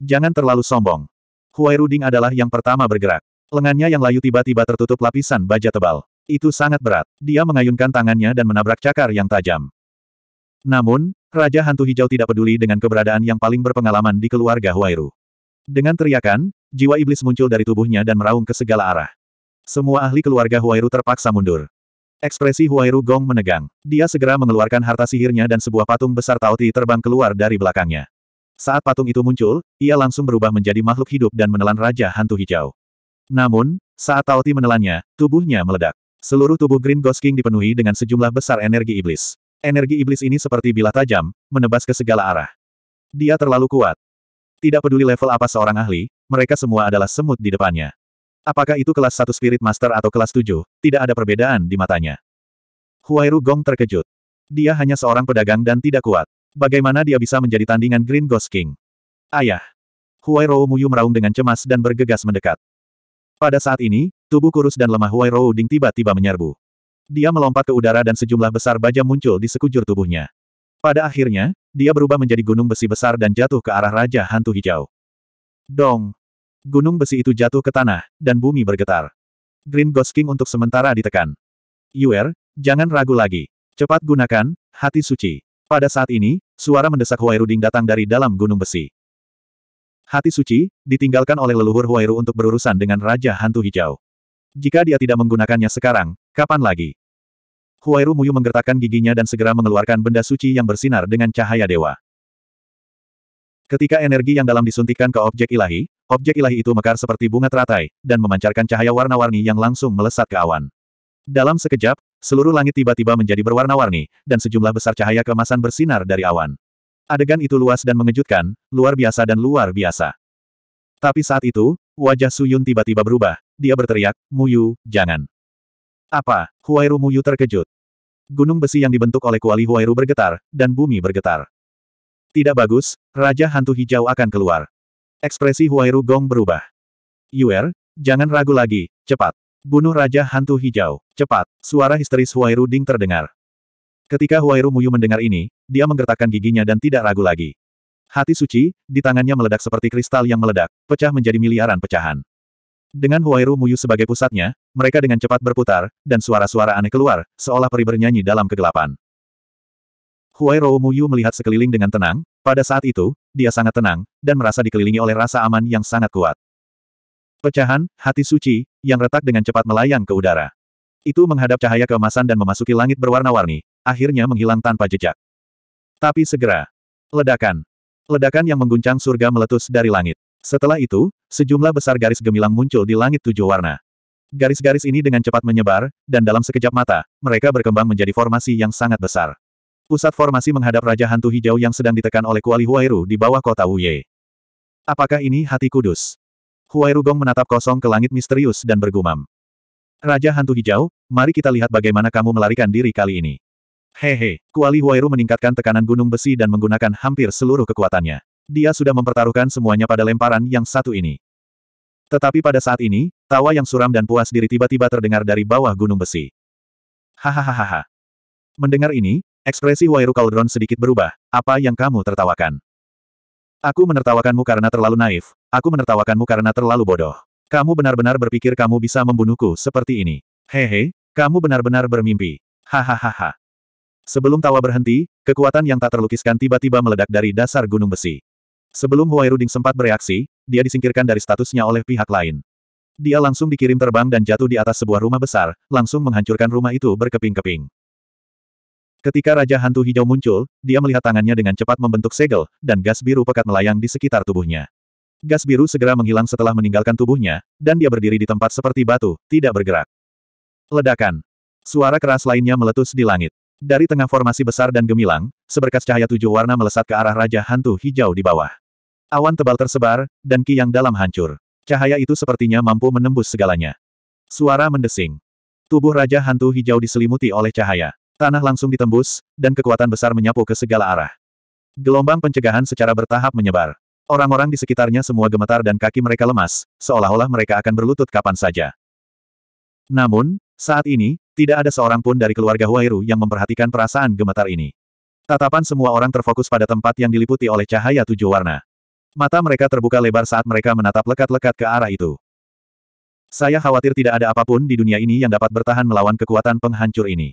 Jangan terlalu sombong. Huai Ruding adalah yang pertama bergerak. Lengannya yang layu tiba-tiba tertutup lapisan baja tebal. Itu sangat berat. Dia mengayunkan tangannya dan menabrak cakar yang tajam. Namun, Raja Hantu Hijau tidak peduli dengan keberadaan yang paling berpengalaman di keluarga Huairu. Dengan teriakan, jiwa iblis muncul dari tubuhnya dan meraung ke segala arah. Semua ahli keluarga Huairu terpaksa mundur. Ekspresi Huairu Gong menegang. Dia segera mengeluarkan harta sihirnya dan sebuah patung besar Tauti terbang keluar dari belakangnya. Saat patung itu muncul, ia langsung berubah menjadi makhluk hidup dan menelan Raja Hantu Hijau. Namun, saat Taoti menelannya, tubuhnya meledak. Seluruh tubuh Green Ghost King dipenuhi dengan sejumlah besar energi iblis. Energi iblis ini seperti bilah tajam, menebas ke segala arah. Dia terlalu kuat. Tidak peduli level apa seorang ahli, mereka semua adalah semut di depannya. Apakah itu kelas satu Spirit Master atau kelas tujuh, tidak ada perbedaan di matanya. Huairu Gong terkejut. Dia hanya seorang pedagang dan tidak kuat. Bagaimana dia bisa menjadi tandingan Green Ghost King? Ayah. Huai Rou Muyu meraung dengan cemas dan bergegas mendekat. Pada saat ini, tubuh kurus dan lemah Huai Rou Ding tiba-tiba menyerbu. Dia melompat ke udara dan sejumlah besar baja muncul di sekujur tubuhnya. Pada akhirnya, dia berubah menjadi gunung besi besar dan jatuh ke arah Raja Hantu Hijau. Dong! Gunung besi itu jatuh ke tanah, dan bumi bergetar. Green Ghost King untuk sementara ditekan. Yuer, jangan ragu lagi. Cepat gunakan, hati suci. Pada saat ini, suara mendesak Huairuding datang dari dalam gunung besi. Hati suci, ditinggalkan oleh leluhur Huairu untuk berurusan dengan Raja Hantu Hijau. Jika dia tidak menggunakannya sekarang, kapan lagi? Huairu Muyu menggertakkan giginya dan segera mengeluarkan benda suci yang bersinar dengan cahaya dewa. Ketika energi yang dalam disuntikkan ke objek ilahi, objek ilahi itu mekar seperti bunga teratai, dan memancarkan cahaya warna-warni yang langsung melesat ke awan. Dalam sekejap, seluruh langit tiba-tiba menjadi berwarna-warni, dan sejumlah besar cahaya kemasan bersinar dari awan. Adegan itu luas dan mengejutkan, luar biasa dan luar biasa. Tapi saat itu, wajah Suyun tiba-tiba berubah. Dia berteriak, Muyu, jangan. Apa? Huairu Muyu terkejut. Gunung besi yang dibentuk oleh kuali Huairu bergetar, dan bumi bergetar. Tidak bagus, Raja Hantu Hijau akan keluar. Ekspresi Huairu Gong berubah. Yuer, jangan ragu lagi, cepat. Bunuh Raja Hantu Hijau. Cepat, suara histeris Huairu Ding terdengar. Ketika Huairu Muyu mendengar ini, dia menggertakkan giginya dan tidak ragu lagi. Hati suci, di tangannya meledak seperti kristal yang meledak, pecah menjadi miliaran pecahan. Dengan Huairu Muyu sebagai pusatnya, mereka dengan cepat berputar, dan suara-suara aneh keluar, seolah peri bernyanyi dalam kegelapan. Huairu Muyu melihat sekeliling dengan tenang, pada saat itu, dia sangat tenang, dan merasa dikelilingi oleh rasa aman yang sangat kuat. Pecahan, hati suci, yang retak dengan cepat melayang ke udara. Itu menghadap cahaya keemasan dan memasuki langit berwarna-warni, akhirnya menghilang tanpa jejak. Tapi segera, ledakan. Ledakan yang mengguncang surga meletus dari langit. Setelah itu, sejumlah besar garis gemilang muncul di langit tujuh warna. Garis-garis ini dengan cepat menyebar, dan dalam sekejap mata, mereka berkembang menjadi formasi yang sangat besar. Pusat formasi menghadap Raja Hantu Hijau yang sedang ditekan oleh Kuali Huairu di bawah kota Wuye. Apakah ini hati kudus? Huai Rugong menatap kosong ke langit misterius dan bergumam. Raja Hantu Hijau, mari kita lihat bagaimana kamu melarikan diri kali ini. Hehe, Kuali Huairu meningkatkan tekanan gunung besi dan menggunakan hampir seluruh kekuatannya. Dia sudah mempertaruhkan semuanya pada lemparan yang satu ini. Tetapi pada saat ini, tawa yang suram dan puas diri tiba-tiba terdengar dari bawah gunung besi. Hahaha. Mendengar ini, ekspresi Huairu Kaldron sedikit berubah. Apa yang kamu tertawakan? Aku menertawakanmu karena terlalu naif, Aku menertawakanmu karena terlalu bodoh. Kamu benar-benar berpikir kamu bisa membunuhku seperti ini. Hehe, kamu benar-benar bermimpi. Hahaha. Sebelum tawa berhenti, kekuatan yang tak terlukiskan tiba-tiba meledak dari dasar gunung besi. Sebelum Huai Ruding sempat bereaksi, dia disingkirkan dari statusnya oleh pihak lain. Dia langsung dikirim terbang dan jatuh di atas sebuah rumah besar, langsung menghancurkan rumah itu berkeping-keping. Ketika Raja Hantu Hijau muncul, dia melihat tangannya dengan cepat membentuk segel, dan gas biru pekat melayang di sekitar tubuhnya. Gas biru segera menghilang setelah meninggalkan tubuhnya, dan dia berdiri di tempat seperti batu, tidak bergerak. Ledakan. Suara keras lainnya meletus di langit. Dari tengah formasi besar dan gemilang, seberkas cahaya tujuh warna melesat ke arah Raja Hantu Hijau di bawah. Awan tebal tersebar, dan ki yang dalam hancur. Cahaya itu sepertinya mampu menembus segalanya. Suara mendesing. Tubuh Raja Hantu Hijau diselimuti oleh cahaya. Tanah langsung ditembus, dan kekuatan besar menyapu ke segala arah. Gelombang pencegahan secara bertahap menyebar. Orang-orang di sekitarnya semua gemetar dan kaki mereka lemas, seolah-olah mereka akan berlutut kapan saja. Namun, saat ini, tidak ada seorang pun dari keluarga Huairu yang memperhatikan perasaan gemetar ini. Tatapan semua orang terfokus pada tempat yang diliputi oleh cahaya tujuh warna. Mata mereka terbuka lebar saat mereka menatap lekat-lekat ke arah itu. Saya khawatir tidak ada apapun di dunia ini yang dapat bertahan melawan kekuatan penghancur ini.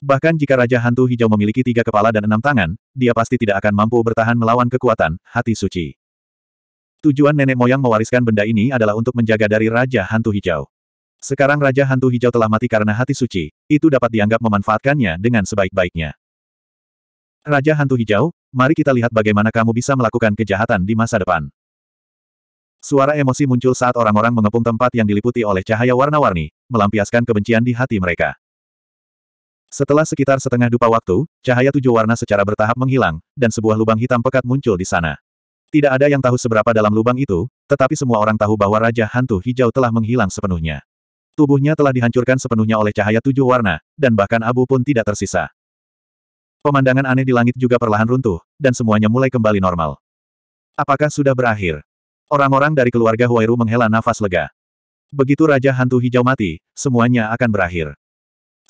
Bahkan jika Raja Hantu Hijau memiliki tiga kepala dan enam tangan, dia pasti tidak akan mampu bertahan melawan kekuatan hati suci. Tujuan nenek moyang mewariskan benda ini adalah untuk menjaga dari Raja Hantu Hijau. Sekarang Raja Hantu Hijau telah mati karena hati suci, itu dapat dianggap memanfaatkannya dengan sebaik-baiknya. Raja Hantu Hijau, mari kita lihat bagaimana kamu bisa melakukan kejahatan di masa depan. Suara emosi muncul saat orang-orang mengepung tempat yang diliputi oleh cahaya warna-warni, melampiaskan kebencian di hati mereka. Setelah sekitar setengah dupa waktu, cahaya tujuh warna secara bertahap menghilang, dan sebuah lubang hitam pekat muncul di sana. Tidak ada yang tahu seberapa dalam lubang itu, tetapi semua orang tahu bahwa Raja Hantu Hijau telah menghilang sepenuhnya. Tubuhnya telah dihancurkan sepenuhnya oleh cahaya tujuh warna, dan bahkan abu pun tidak tersisa. Pemandangan aneh di langit juga perlahan runtuh, dan semuanya mulai kembali normal. Apakah sudah berakhir? Orang-orang dari keluarga Huairu menghela nafas lega. Begitu Raja Hantu Hijau mati, semuanya akan berakhir.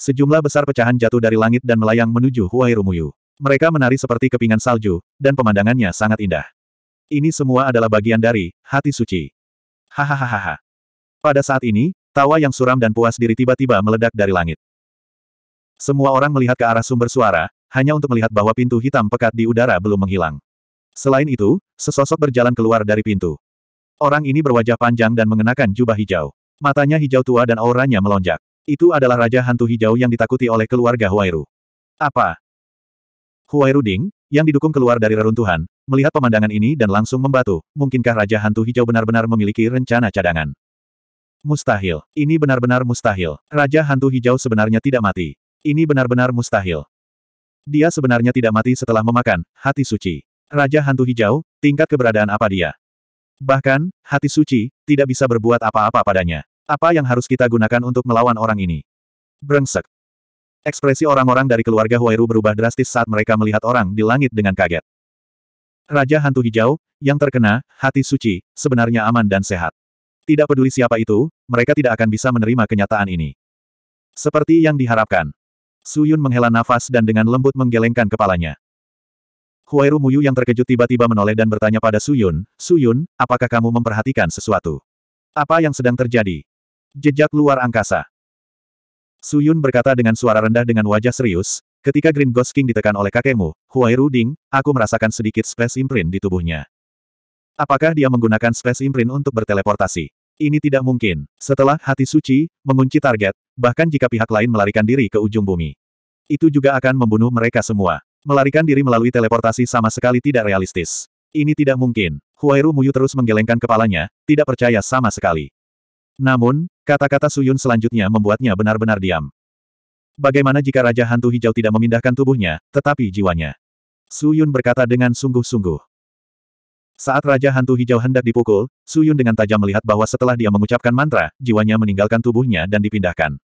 Sejumlah besar pecahan jatuh dari langit dan melayang menuju Huai Rumuyu. Mereka menari seperti kepingan salju, dan pemandangannya sangat indah. Ini semua adalah bagian dari hati suci. Hahaha. Pada saat ini, tawa yang suram dan puas diri tiba-tiba meledak dari langit. Semua orang melihat ke arah sumber suara, hanya untuk melihat bahwa pintu hitam pekat di udara belum menghilang. Selain itu, sesosok berjalan keluar dari pintu. Orang ini berwajah panjang dan mengenakan jubah hijau. Matanya hijau tua dan auranya melonjak. Itu adalah Raja Hantu Hijau yang ditakuti oleh keluarga Huairu. Apa? Huairu Ding, yang didukung keluar dari reruntuhan, melihat pemandangan ini dan langsung membatu, mungkinkah Raja Hantu Hijau benar-benar memiliki rencana cadangan? Mustahil. Ini benar-benar mustahil. Raja Hantu Hijau sebenarnya tidak mati. Ini benar-benar mustahil. Dia sebenarnya tidak mati setelah memakan hati suci. Raja Hantu Hijau, tingkat keberadaan apa dia? Bahkan, hati suci, tidak bisa berbuat apa-apa padanya. Apa yang harus kita gunakan untuk melawan orang ini? Brengsek. Ekspresi orang-orang dari keluarga Huairu berubah drastis saat mereka melihat orang di langit dengan kaget. Raja Hantu Hijau, yang terkena, hati suci, sebenarnya aman dan sehat. Tidak peduli siapa itu, mereka tidak akan bisa menerima kenyataan ini. Seperti yang diharapkan. Suyun menghela nafas dan dengan lembut menggelengkan kepalanya. Huairu Muyu yang terkejut tiba-tiba menoleh dan bertanya pada Suyun, Suyun, apakah kamu memperhatikan sesuatu? Apa yang sedang terjadi? Jejak luar angkasa. Suyun berkata dengan suara rendah dengan wajah serius, ketika Green Ghost King ditekan oleh kakekmu, Huai Ruding, aku merasakan sedikit space imprint di tubuhnya. Apakah dia menggunakan space imprint untuk berteleportasi? Ini tidak mungkin. Setelah hati suci, mengunci target, bahkan jika pihak lain melarikan diri ke ujung bumi. Itu juga akan membunuh mereka semua. Melarikan diri melalui teleportasi sama sekali tidak realistis. Ini tidak mungkin. Huairu Muyu terus menggelengkan kepalanya, tidak percaya sama sekali. Namun, Kata-kata Suyun selanjutnya membuatnya benar-benar diam. Bagaimana jika Raja Hantu Hijau tidak memindahkan tubuhnya, tetapi jiwanya? Suyun berkata dengan sungguh-sungguh. Saat Raja Hantu Hijau hendak dipukul, Suyun dengan tajam melihat bahwa setelah dia mengucapkan mantra, jiwanya meninggalkan tubuhnya dan dipindahkan.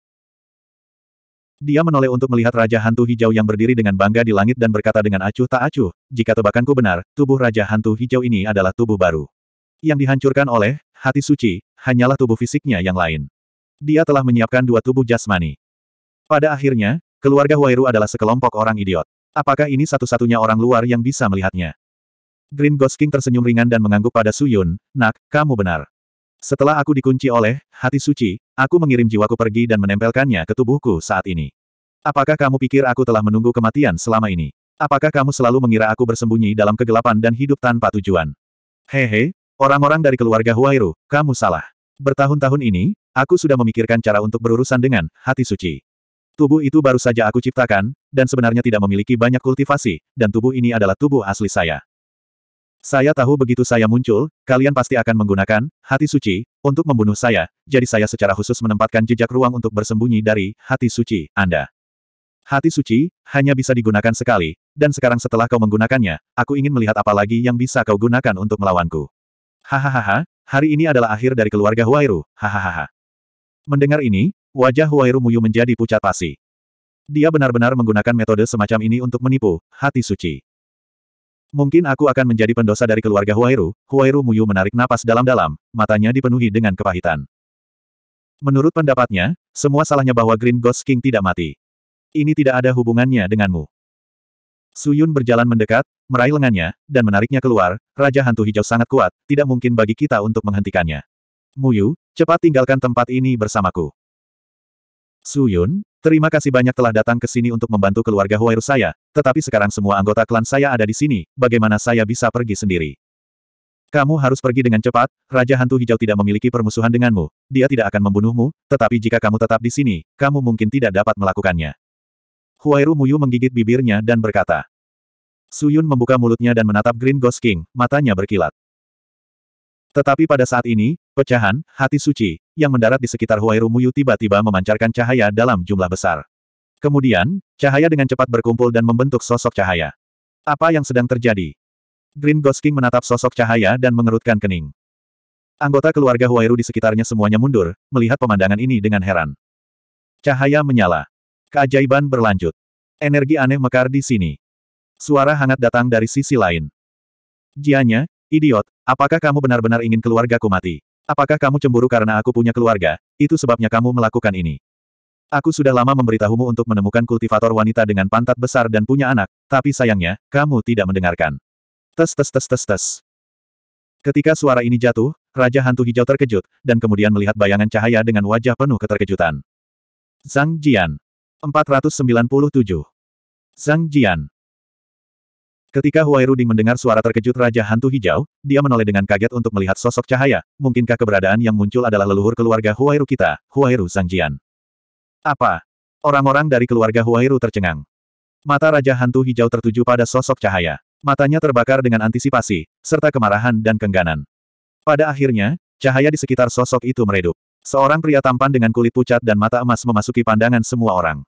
Dia menoleh untuk melihat Raja Hantu Hijau yang berdiri dengan bangga di langit dan berkata dengan acuh tak acuh, jika tebakanku benar, tubuh Raja Hantu Hijau ini adalah tubuh baru. Yang dihancurkan oleh, hati suci, hanyalah tubuh fisiknya yang lain. Dia telah menyiapkan dua tubuh jasmani. Pada akhirnya, keluarga Huairu adalah sekelompok orang idiot. Apakah ini satu-satunya orang luar yang bisa melihatnya? Green Ghost King tersenyum ringan dan mengangguk pada Su Yun. Nak, kamu benar. Setelah aku dikunci oleh hati suci, aku mengirim jiwaku pergi dan menempelkannya ke tubuhku saat ini. Apakah kamu pikir aku telah menunggu kematian selama ini? Apakah kamu selalu mengira aku bersembunyi dalam kegelapan dan hidup tanpa tujuan? Hehe, Orang-orang dari keluarga Huairu, kamu salah. Bertahun-tahun ini, aku sudah memikirkan cara untuk berurusan dengan hati suci. Tubuh itu baru saja aku ciptakan, dan sebenarnya tidak memiliki banyak kultivasi, dan tubuh ini adalah tubuh asli saya. Saya tahu begitu saya muncul, kalian pasti akan menggunakan hati suci untuk membunuh saya, jadi saya secara khusus menempatkan jejak ruang untuk bersembunyi dari hati suci Anda. Hati suci hanya bisa digunakan sekali, dan sekarang setelah kau menggunakannya, aku ingin melihat apa lagi yang bisa kau gunakan untuk melawanku. Hahaha, hari ini adalah akhir dari keluarga Huairu, hahaha. Mendengar ini, wajah Huairu Muyu menjadi pucat pasi. Dia benar-benar menggunakan metode semacam ini untuk menipu, hati suci. Mungkin aku akan menjadi pendosa dari keluarga Huairu, Huairu Muyu menarik napas dalam-dalam, matanya dipenuhi dengan kepahitan. Menurut pendapatnya, semua salahnya bahwa Green Ghost King tidak mati. Ini tidak ada hubungannya denganmu. Suyun berjalan mendekat, meraih lengannya, dan menariknya keluar, Raja Hantu Hijau sangat kuat, tidak mungkin bagi kita untuk menghentikannya. Muyu, cepat tinggalkan tempat ini bersamaku. Suyun, terima kasih banyak telah datang ke sini untuk membantu keluarga Huairu saya, tetapi sekarang semua anggota klan saya ada di sini, bagaimana saya bisa pergi sendiri? Kamu harus pergi dengan cepat, Raja Hantu Hijau tidak memiliki permusuhan denganmu, dia tidak akan membunuhmu, tetapi jika kamu tetap di sini, kamu mungkin tidak dapat melakukannya. Huairu Muyu menggigit bibirnya dan berkata. Suyun membuka mulutnya dan menatap Green Ghost King, matanya berkilat. Tetapi pada saat ini, pecahan, hati suci, yang mendarat di sekitar Huairu Muyu tiba-tiba memancarkan cahaya dalam jumlah besar. Kemudian, cahaya dengan cepat berkumpul dan membentuk sosok cahaya. Apa yang sedang terjadi? Green Ghost King menatap sosok cahaya dan mengerutkan kening. Anggota keluarga Huairu di sekitarnya semuanya mundur, melihat pemandangan ini dengan heran. Cahaya menyala. Keajaiban berlanjut. Energi aneh mekar di sini. Suara hangat datang dari sisi lain. Jianya, idiot, apakah kamu benar-benar ingin keluargaku mati? Apakah kamu cemburu karena aku punya keluarga? Itu sebabnya kamu melakukan ini. Aku sudah lama memberitahumu untuk menemukan kultivator wanita dengan pantat besar dan punya anak, tapi sayangnya, kamu tidak mendengarkan. Tes tes tes tes tes. Ketika suara ini jatuh, Raja Hantu Hijau terkejut, dan kemudian melihat bayangan cahaya dengan wajah penuh keterkejutan. Zhang Jian, 497. Zhang Jian Ketika Huai Ruding mendengar suara terkejut Raja Hantu Hijau, dia menoleh dengan kaget untuk melihat sosok cahaya, mungkinkah keberadaan yang muncul adalah leluhur keluarga Huairu kita, Huairu Zhang Jian. Apa? Orang-orang dari keluarga Huairu tercengang. Mata Raja Hantu Hijau tertuju pada sosok cahaya. Matanya terbakar dengan antisipasi, serta kemarahan dan kengganan. Pada akhirnya, cahaya di sekitar sosok itu meredup. Seorang pria tampan dengan kulit pucat dan mata emas memasuki pandangan semua orang.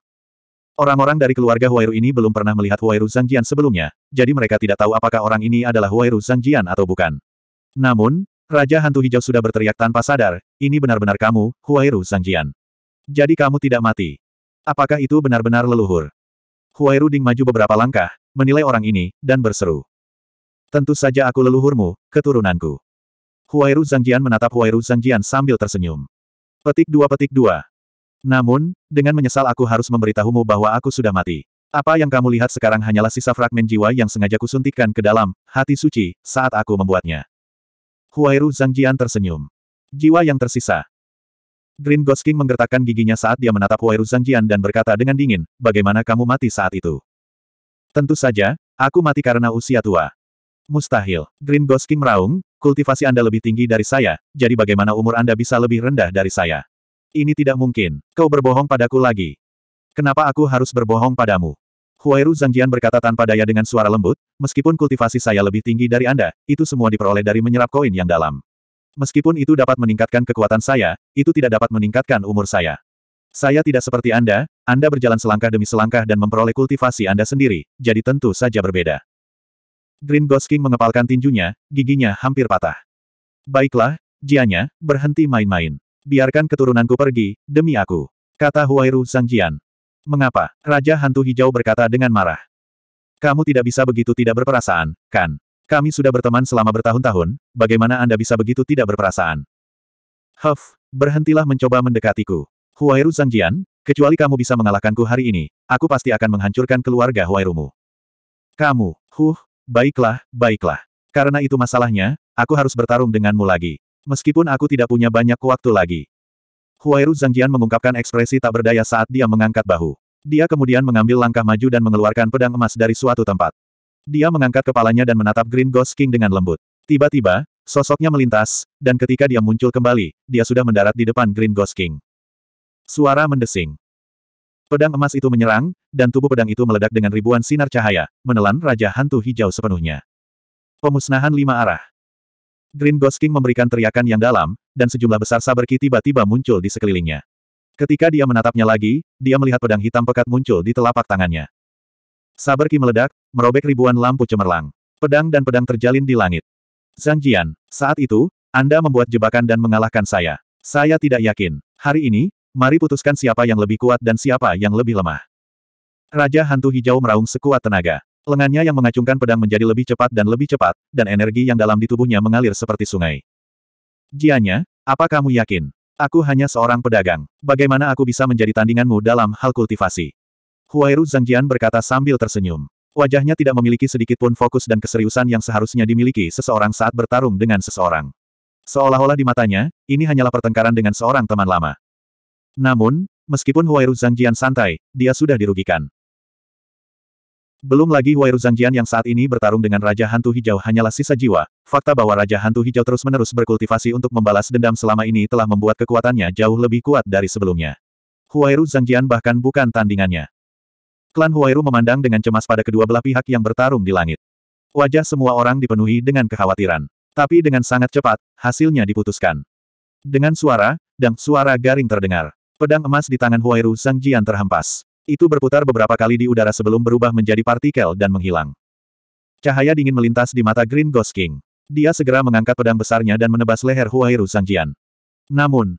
Orang-orang dari keluarga Huairu ini belum pernah melihat Huairu Zhangjian sebelumnya, jadi mereka tidak tahu apakah orang ini adalah Huairu Zhangjian atau bukan. Namun, Raja Hantu Hijau sudah berteriak tanpa sadar, ini benar-benar kamu, Huairu Zhangjian. Jadi kamu tidak mati. Apakah itu benar-benar leluhur? Huairu Ding maju beberapa langkah, menilai orang ini, dan berseru. Tentu saja aku leluhurmu, keturunanku. Huairu Zhangjian menatap Huairu Zhangjian sambil tersenyum. Petik dua petik dua. Namun, dengan menyesal aku harus memberitahumu bahwa aku sudah mati. Apa yang kamu lihat sekarang hanyalah sisa fragmen jiwa yang sengaja kusuntikkan ke dalam hati suci saat aku membuatnya. Huairu Zhangjian tersenyum. Jiwa yang tersisa. Green Ghost King menggertakkan giginya saat dia menatap Huairu Zhangjian dan berkata dengan dingin, bagaimana kamu mati saat itu? Tentu saja, aku mati karena usia tua. Mustahil. Green Ghost King meraung, kultivasi Anda lebih tinggi dari saya, jadi bagaimana umur Anda bisa lebih rendah dari saya? Ini tidak mungkin. Kau berbohong padaku lagi. Kenapa aku harus berbohong padamu? Huairu Zhangjian berkata tanpa daya dengan suara lembut, meskipun kultivasi saya lebih tinggi dari Anda, itu semua diperoleh dari menyerap koin yang dalam. Meskipun itu dapat meningkatkan kekuatan saya, itu tidak dapat meningkatkan umur saya. Saya tidak seperti Anda, Anda berjalan selangkah demi selangkah dan memperoleh kultivasi Anda sendiri, jadi tentu saja berbeda. Green Ghost King mengepalkan tinjunya, giginya hampir patah. Baiklah, jianya, berhenti main-main biarkan keturunanku pergi, demi aku. Kata Huairu Sangjian Mengapa? Raja Hantu Hijau berkata dengan marah. Kamu tidak bisa begitu tidak berperasaan, kan? Kami sudah berteman selama bertahun-tahun, bagaimana Anda bisa begitu tidak berperasaan? Huff, berhentilah mencoba mendekatiku. Huairu Sangjian kecuali kamu bisa mengalahkanku hari ini, aku pasti akan menghancurkan keluarga Huairumu. Kamu, huh, baiklah, baiklah. Karena itu masalahnya, aku harus bertarung denganmu lagi. Meskipun aku tidak punya banyak waktu lagi. Huairu Zhangjian mengungkapkan ekspresi tak berdaya saat dia mengangkat bahu. Dia kemudian mengambil langkah maju dan mengeluarkan pedang emas dari suatu tempat. Dia mengangkat kepalanya dan menatap Green Ghost King dengan lembut. Tiba-tiba, sosoknya melintas, dan ketika dia muncul kembali, dia sudah mendarat di depan Green Ghost King. Suara mendesing. Pedang emas itu menyerang, dan tubuh pedang itu meledak dengan ribuan sinar cahaya, menelan Raja Hantu Hijau sepenuhnya. Pemusnahan lima arah. Green Ghost King memberikan teriakan yang dalam, dan sejumlah besar saberki tiba-tiba muncul di sekelilingnya. Ketika dia menatapnya lagi, dia melihat pedang hitam pekat muncul di telapak tangannya. Saberki meledak, merobek ribuan lampu cemerlang. Pedang dan pedang terjalin di langit. Zhang Jian, saat itu, Anda membuat jebakan dan mengalahkan saya. Saya tidak yakin. Hari ini, mari putuskan siapa yang lebih kuat dan siapa yang lebih lemah. Raja Hantu Hijau meraung sekuat tenaga. Lengannya yang mengacungkan pedang menjadi lebih cepat dan lebih cepat, dan energi yang dalam di tubuhnya mengalir seperti sungai. Jianya, apa kamu yakin? Aku hanya seorang pedagang. Bagaimana aku bisa menjadi tandinganmu dalam hal kultivasi? Huairu Zhangjian berkata sambil tersenyum. Wajahnya tidak memiliki sedikit pun fokus dan keseriusan yang seharusnya dimiliki seseorang saat bertarung dengan seseorang. Seolah-olah di matanya, ini hanyalah pertengkaran dengan seorang teman lama. Namun, meskipun Huairu Zhangjian santai, dia sudah dirugikan. Belum lagi Huairu Zangjian yang saat ini bertarung dengan Raja Hantu Hijau hanyalah sisa jiwa, fakta bahwa Raja Hantu Hijau terus-menerus berkultivasi untuk membalas dendam selama ini telah membuat kekuatannya jauh lebih kuat dari sebelumnya. Huairu Zhangjian bahkan bukan tandingannya. Klan Huairu memandang dengan cemas pada kedua belah pihak yang bertarung di langit. Wajah semua orang dipenuhi dengan kekhawatiran. Tapi dengan sangat cepat, hasilnya diputuskan. Dengan suara, dan suara garing terdengar. Pedang emas di tangan Huairu Zhangjian terhempas. Itu berputar beberapa kali di udara sebelum berubah menjadi partikel dan menghilang. Cahaya dingin melintas di mata Green Ghost King. Dia segera mengangkat pedang besarnya dan menebas leher Huairu Zhangjian. Namun,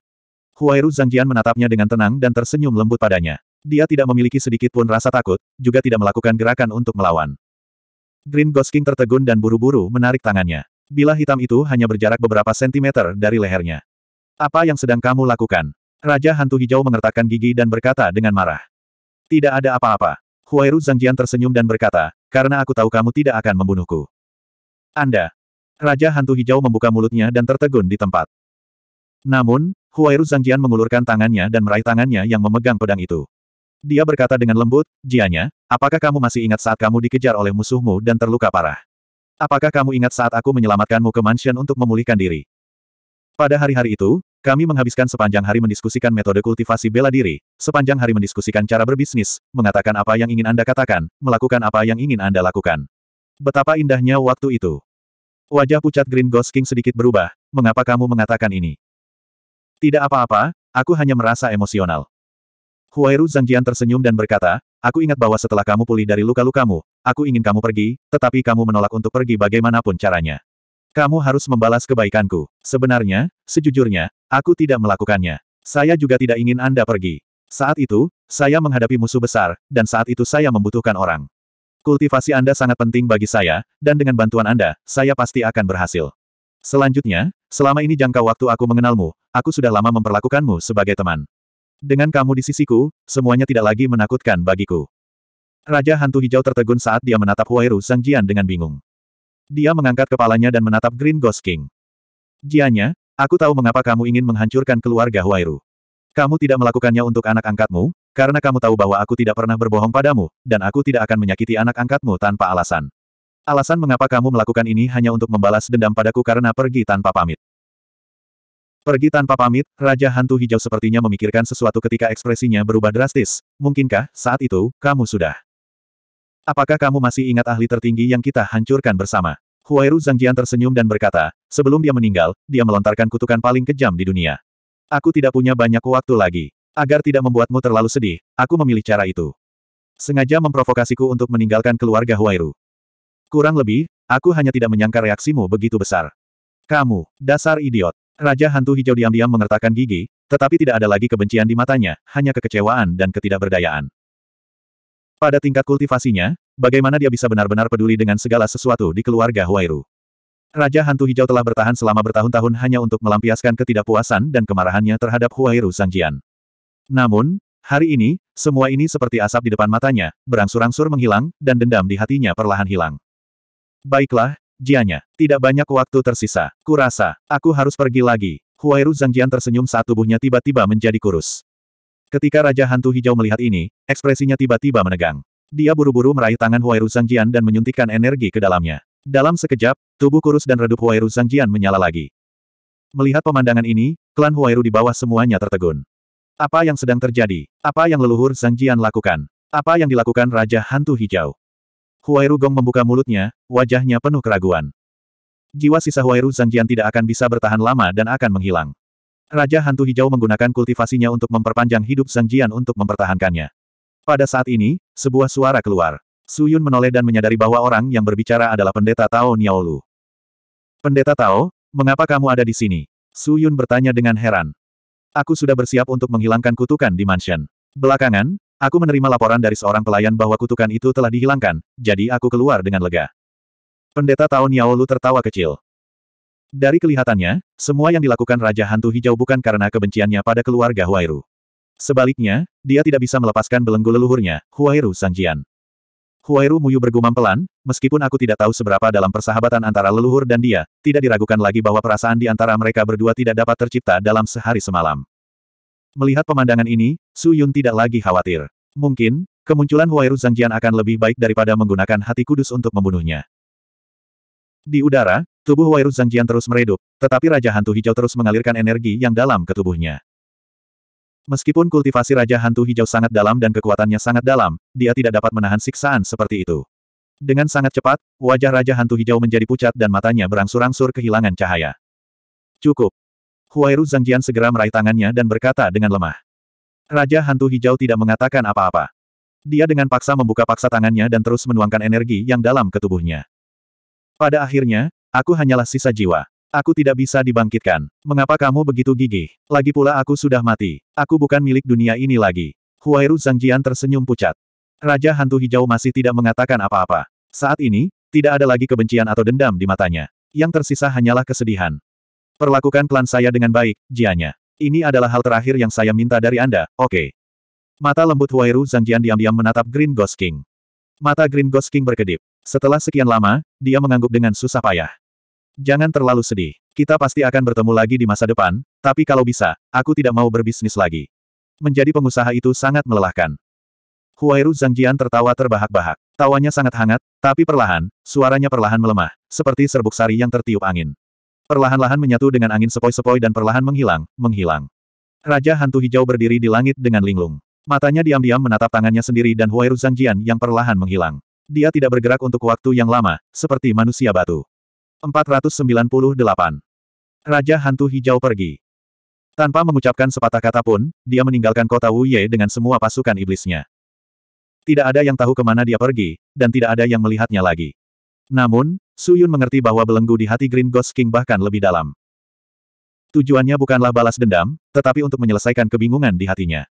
Huairu Zhangjian menatapnya dengan tenang dan tersenyum lembut padanya. Dia tidak memiliki sedikit pun rasa takut, juga tidak melakukan gerakan untuk melawan. Green Ghost King tertegun dan buru-buru menarik tangannya. Bila hitam itu hanya berjarak beberapa sentimeter dari lehernya. Apa yang sedang kamu lakukan? Raja Hantu Hijau mengertakkan gigi dan berkata dengan marah. Tidak ada apa-apa. Huairu Zhangjian tersenyum dan berkata, karena aku tahu kamu tidak akan membunuhku. Anda. Raja Hantu Hijau membuka mulutnya dan tertegun di tempat. Namun, Huairu Zhangjian mengulurkan tangannya dan meraih tangannya yang memegang pedang itu. Dia berkata dengan lembut, Jianya, apakah kamu masih ingat saat kamu dikejar oleh musuhmu dan terluka parah? Apakah kamu ingat saat aku menyelamatkanmu ke mansion untuk memulihkan diri? Pada hari-hari itu, kami menghabiskan sepanjang hari mendiskusikan metode kultivasi bela diri, sepanjang hari mendiskusikan cara berbisnis, mengatakan apa yang ingin Anda katakan, melakukan apa yang ingin Anda lakukan. Betapa indahnya waktu itu. Wajah pucat Green Ghost King sedikit berubah, mengapa kamu mengatakan ini? Tidak apa-apa, aku hanya merasa emosional. Huairu Zhangjian tersenyum dan berkata, aku ingat bahwa setelah kamu pulih dari luka-lukamu, aku ingin kamu pergi, tetapi kamu menolak untuk pergi bagaimanapun caranya. Kamu harus membalas kebaikanku. Sebenarnya, sejujurnya, aku tidak melakukannya. Saya juga tidak ingin Anda pergi. Saat itu, saya menghadapi musuh besar, dan saat itu saya membutuhkan orang. Kultivasi Anda sangat penting bagi saya, dan dengan bantuan Anda, saya pasti akan berhasil. Selanjutnya, selama ini jangka waktu aku mengenalmu, aku sudah lama memperlakukanmu sebagai teman. Dengan kamu di sisiku, semuanya tidak lagi menakutkan bagiku. Raja Hantu Hijau tertegun saat dia menatap Huairu Sangjian dengan bingung. Dia mengangkat kepalanya dan menatap Green Ghost King. Jianya, aku tahu mengapa kamu ingin menghancurkan keluarga Huairu. Kamu tidak melakukannya untuk anak angkatmu, karena kamu tahu bahwa aku tidak pernah berbohong padamu, dan aku tidak akan menyakiti anak angkatmu tanpa alasan. Alasan mengapa kamu melakukan ini hanya untuk membalas dendam padaku karena pergi tanpa pamit. Pergi tanpa pamit, Raja Hantu Hijau sepertinya memikirkan sesuatu ketika ekspresinya berubah drastis. Mungkinkah, saat itu, kamu sudah Apakah kamu masih ingat ahli tertinggi yang kita hancurkan bersama? Huairu Zangjian tersenyum dan berkata, sebelum dia meninggal, dia melontarkan kutukan paling kejam di dunia. Aku tidak punya banyak waktu lagi. Agar tidak membuatmu terlalu sedih, aku memilih cara itu. Sengaja memprovokasiku untuk meninggalkan keluarga Huairu. Kurang lebih, aku hanya tidak menyangka reaksimu begitu besar. Kamu, dasar idiot. Raja Hantu Hijau diam-diam mengertakkan gigi, tetapi tidak ada lagi kebencian di matanya, hanya kekecewaan dan ketidakberdayaan. Pada tingkat kultivasinya, bagaimana dia bisa benar-benar peduli dengan segala sesuatu di keluarga Huairu. Raja Hantu Hijau telah bertahan selama bertahun-tahun hanya untuk melampiaskan ketidakpuasan dan kemarahannya terhadap Huairu Zangjian. Namun, hari ini, semua ini seperti asap di depan matanya, berangsur-angsur menghilang, dan dendam di hatinya perlahan hilang. Baiklah, Jianya, tidak banyak waktu tersisa. Kurasa, aku harus pergi lagi. Huairu Zhangjian tersenyum saat tubuhnya tiba-tiba menjadi kurus. Ketika Raja Hantu Hijau melihat ini, ekspresinya tiba-tiba menegang. Dia buru-buru meraih tangan Huairu Sangjian dan menyuntikkan energi ke dalamnya. Dalam sekejap, tubuh kurus dan redup Huairu Sangjian menyala lagi. Melihat pemandangan ini, klan Huairu di bawah semuanya tertegun. Apa yang sedang terjadi? Apa yang leluhur Sangjian lakukan? Apa yang dilakukan Raja Hantu Hijau? Huairu Gong membuka mulutnya, wajahnya penuh keraguan. Jiwa sisa Huairu Sangjian tidak akan bisa bertahan lama dan akan menghilang. Raja Hantu Hijau menggunakan kultivasinya untuk memperpanjang hidup Zhang Jian untuk mempertahankannya. Pada saat ini, sebuah suara keluar. Su Yun menoleh dan menyadari bahwa orang yang berbicara adalah pendeta Tao Niaolu. Pendeta Tao, mengapa kamu ada di sini? Su Yun bertanya dengan heran. Aku sudah bersiap untuk menghilangkan kutukan di mansion. Belakangan, aku menerima laporan dari seorang pelayan bahwa kutukan itu telah dihilangkan, jadi aku keluar dengan lega. Pendeta Tao Niaolu tertawa kecil. Dari kelihatannya, semua yang dilakukan Raja Hantu Hijau bukan karena kebenciannya pada keluarga Huairu. Sebaliknya, dia tidak bisa melepaskan belenggu leluhurnya, Huairu Sanjian. Huairu Muyu bergumam pelan, meskipun aku tidak tahu seberapa dalam persahabatan antara leluhur dan dia, tidak diragukan lagi bahwa perasaan di antara mereka berdua tidak dapat tercipta dalam sehari semalam. Melihat pemandangan ini, Su Yun tidak lagi khawatir. Mungkin, kemunculan Huairu Zhangjian akan lebih baik daripada menggunakan hati kudus untuk membunuhnya. Di udara, tubuh Wairus Zangjian terus meredup, tetapi Raja Hantu Hijau terus mengalirkan energi yang dalam ke tubuhnya. Meskipun kultivasi Raja Hantu Hijau sangat dalam dan kekuatannya sangat dalam, dia tidak dapat menahan siksaan seperti itu. Dengan sangat cepat, wajah Raja Hantu Hijau menjadi pucat dan matanya berangsur-angsur kehilangan cahaya. Cukup. Huairu Zangjian segera meraih tangannya dan berkata dengan lemah. Raja Hantu Hijau tidak mengatakan apa-apa. Dia dengan paksa membuka paksa tangannya dan terus menuangkan energi yang dalam ke tubuhnya. Pada akhirnya, aku hanyalah sisa jiwa. Aku tidak bisa dibangkitkan. Mengapa kamu begitu gigih? Lagi pula aku sudah mati. Aku bukan milik dunia ini lagi. Huairu Zhangjian tersenyum pucat. Raja Hantu Hijau masih tidak mengatakan apa-apa. Saat ini, tidak ada lagi kebencian atau dendam di matanya. Yang tersisa hanyalah kesedihan. Perlakukan klan saya dengan baik, jianya. Ini adalah hal terakhir yang saya minta dari Anda, oke. Okay. Mata lembut Huairu Zhangjian diam-diam menatap Green Ghost King. Mata Green Ghost King berkedip. Setelah sekian lama, dia mengangguk dengan susah payah. Jangan terlalu sedih. Kita pasti akan bertemu lagi di masa depan, tapi kalau bisa, aku tidak mau berbisnis lagi. Menjadi pengusaha itu sangat melelahkan. Huairu Zhangjian tertawa terbahak-bahak. Tawanya sangat hangat, tapi perlahan, suaranya perlahan melemah, seperti serbuk sari yang tertiup angin. Perlahan-lahan menyatu dengan angin sepoi-sepoi dan perlahan menghilang, menghilang. Raja Hantu Hijau berdiri di langit dengan linglung. Matanya diam-diam menatap tangannya sendiri dan Huairu Zhangjian yang perlahan menghilang. Dia tidak bergerak untuk waktu yang lama, seperti manusia batu. 498. Raja Hantu Hijau pergi. Tanpa mengucapkan sepatah kata pun, dia meninggalkan kota Wuye dengan semua pasukan iblisnya. Tidak ada yang tahu kemana dia pergi, dan tidak ada yang melihatnya lagi. Namun, Su Yun mengerti bahwa belenggu di hati Green Ghost King bahkan lebih dalam. Tujuannya bukanlah balas dendam, tetapi untuk menyelesaikan kebingungan di hatinya.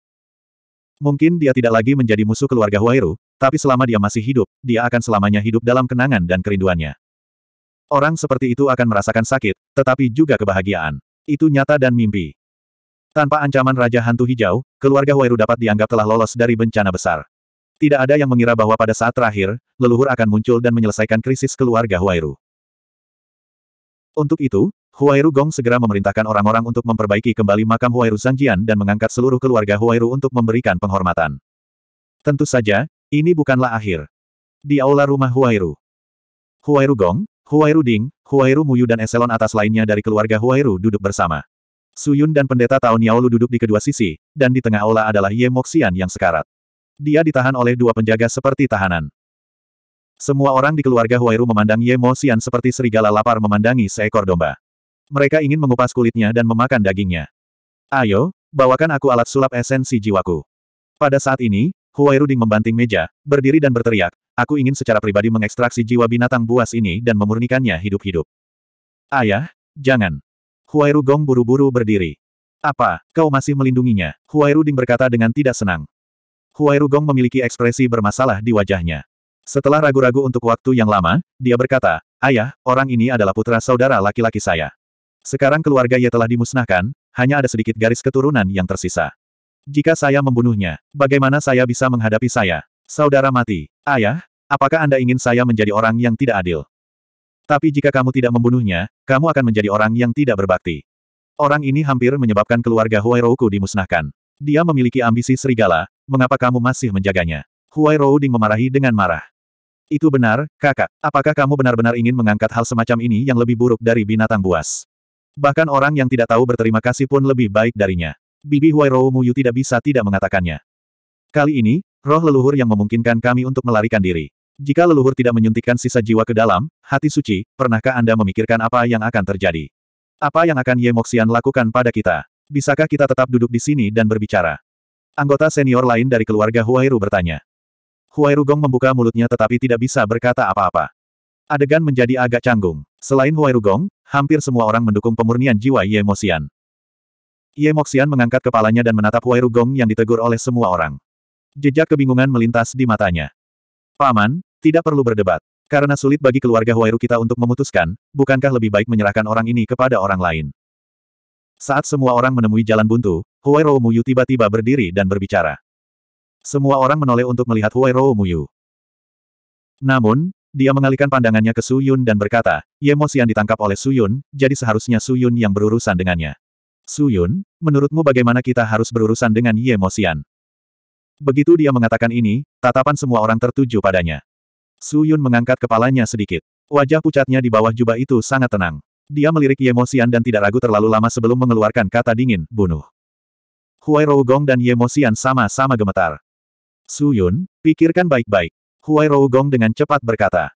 Mungkin dia tidak lagi menjadi musuh keluarga Huairu, tapi selama dia masih hidup, dia akan selamanya hidup dalam kenangan dan kerinduannya. Orang seperti itu akan merasakan sakit, tetapi juga kebahagiaan. Itu nyata dan mimpi. Tanpa ancaman Raja Hantu Hijau, keluarga Huairu dapat dianggap telah lolos dari bencana besar. Tidak ada yang mengira bahwa pada saat terakhir, leluhur akan muncul dan menyelesaikan krisis keluarga Huairu. Untuk itu, Huairu Gong segera memerintahkan orang-orang untuk memperbaiki kembali makam Huairu Zhangjian dan mengangkat seluruh keluarga Huairu untuk memberikan penghormatan. Tentu saja, ini bukanlah akhir. Di aula rumah Huairu. Huairu Gong, Huairu Ding, Huairu Muyu dan eselon atas lainnya dari keluarga Huairu duduk bersama. Suyun dan pendeta Tao Niaolu duduk di kedua sisi, dan di tengah aula adalah Ye Moxian yang sekarat. Dia ditahan oleh dua penjaga seperti tahanan. Semua orang di keluarga Huairu memandang Ye Moxian seperti serigala lapar memandangi seekor domba. Mereka ingin mengupas kulitnya dan memakan dagingnya. Ayo, bawakan aku alat sulap esensi jiwaku. Pada saat ini, Huai Ruding membanting meja, berdiri dan berteriak, aku ingin secara pribadi mengekstraksi jiwa binatang buas ini dan memurnikannya hidup-hidup. Ayah, jangan. Huairu Gong buru-buru berdiri. Apa, kau masih melindunginya? Huairu Ding berkata dengan tidak senang. Huairu Gong memiliki ekspresi bermasalah di wajahnya. Setelah ragu-ragu untuk waktu yang lama, dia berkata, Ayah, orang ini adalah putra saudara laki-laki saya. Sekarang keluarga ia telah dimusnahkan, hanya ada sedikit garis keturunan yang tersisa. Jika saya membunuhnya, bagaimana saya bisa menghadapi saya? Saudara mati. Ayah, apakah Anda ingin saya menjadi orang yang tidak adil? Tapi jika kamu tidak membunuhnya, kamu akan menjadi orang yang tidak berbakti. Orang ini hampir menyebabkan keluarga Huairouku dimusnahkan. Dia memiliki ambisi serigala, mengapa kamu masih menjaganya? Huairou memarahi dengan marah. Itu benar, kakak. Apakah kamu benar-benar ingin mengangkat hal semacam ini yang lebih buruk dari binatang buas? Bahkan orang yang tidak tahu berterima kasih pun lebih baik darinya. Bibi Huairou Muyu tidak bisa tidak mengatakannya. Kali ini, roh leluhur yang memungkinkan kami untuk melarikan diri. Jika leluhur tidak menyuntikkan sisa jiwa ke dalam, hati suci, pernahkah Anda memikirkan apa yang akan terjadi? Apa yang akan Ye Moxian lakukan pada kita? Bisakah kita tetap duduk di sini dan berbicara? Anggota senior lain dari keluarga Huairu bertanya. Huairu Gong membuka mulutnya tetapi tidak bisa berkata apa-apa. Adegan menjadi agak canggung. Selain Huairugong, hampir semua orang mendukung pemurnian jiwa Ye Moxian. Ye Moxian mengangkat kepalanya dan menatap Huairugong yang ditegur oleh semua orang. Jejak kebingungan melintas di matanya. Paman, tidak perlu berdebat. Karena sulit bagi keluarga Huairu kita untuk memutuskan, bukankah lebih baik menyerahkan orang ini kepada orang lain? Saat semua orang menemui jalan buntu, Huairou Muyu tiba-tiba berdiri dan berbicara. Semua orang menoleh untuk melihat Mu Muyu. Namun, dia mengalihkan pandangannya ke Su Yun dan berkata, Ye Xian ditangkap oleh Suyun, jadi seharusnya Suyun yang berurusan dengannya. Suyun, menurutmu bagaimana kita harus berurusan dengan Ye Xian? Begitu dia mengatakan ini, tatapan semua orang tertuju padanya. Suyun mengangkat kepalanya sedikit. Wajah pucatnya di bawah jubah itu sangat tenang. Dia melirik Ye Xian dan tidak ragu terlalu lama sebelum mengeluarkan kata dingin, bunuh. Huai Gong dan Ye Xian sama-sama gemetar. Su Yun, pikirkan baik-baik. Huai Gong dengan cepat berkata.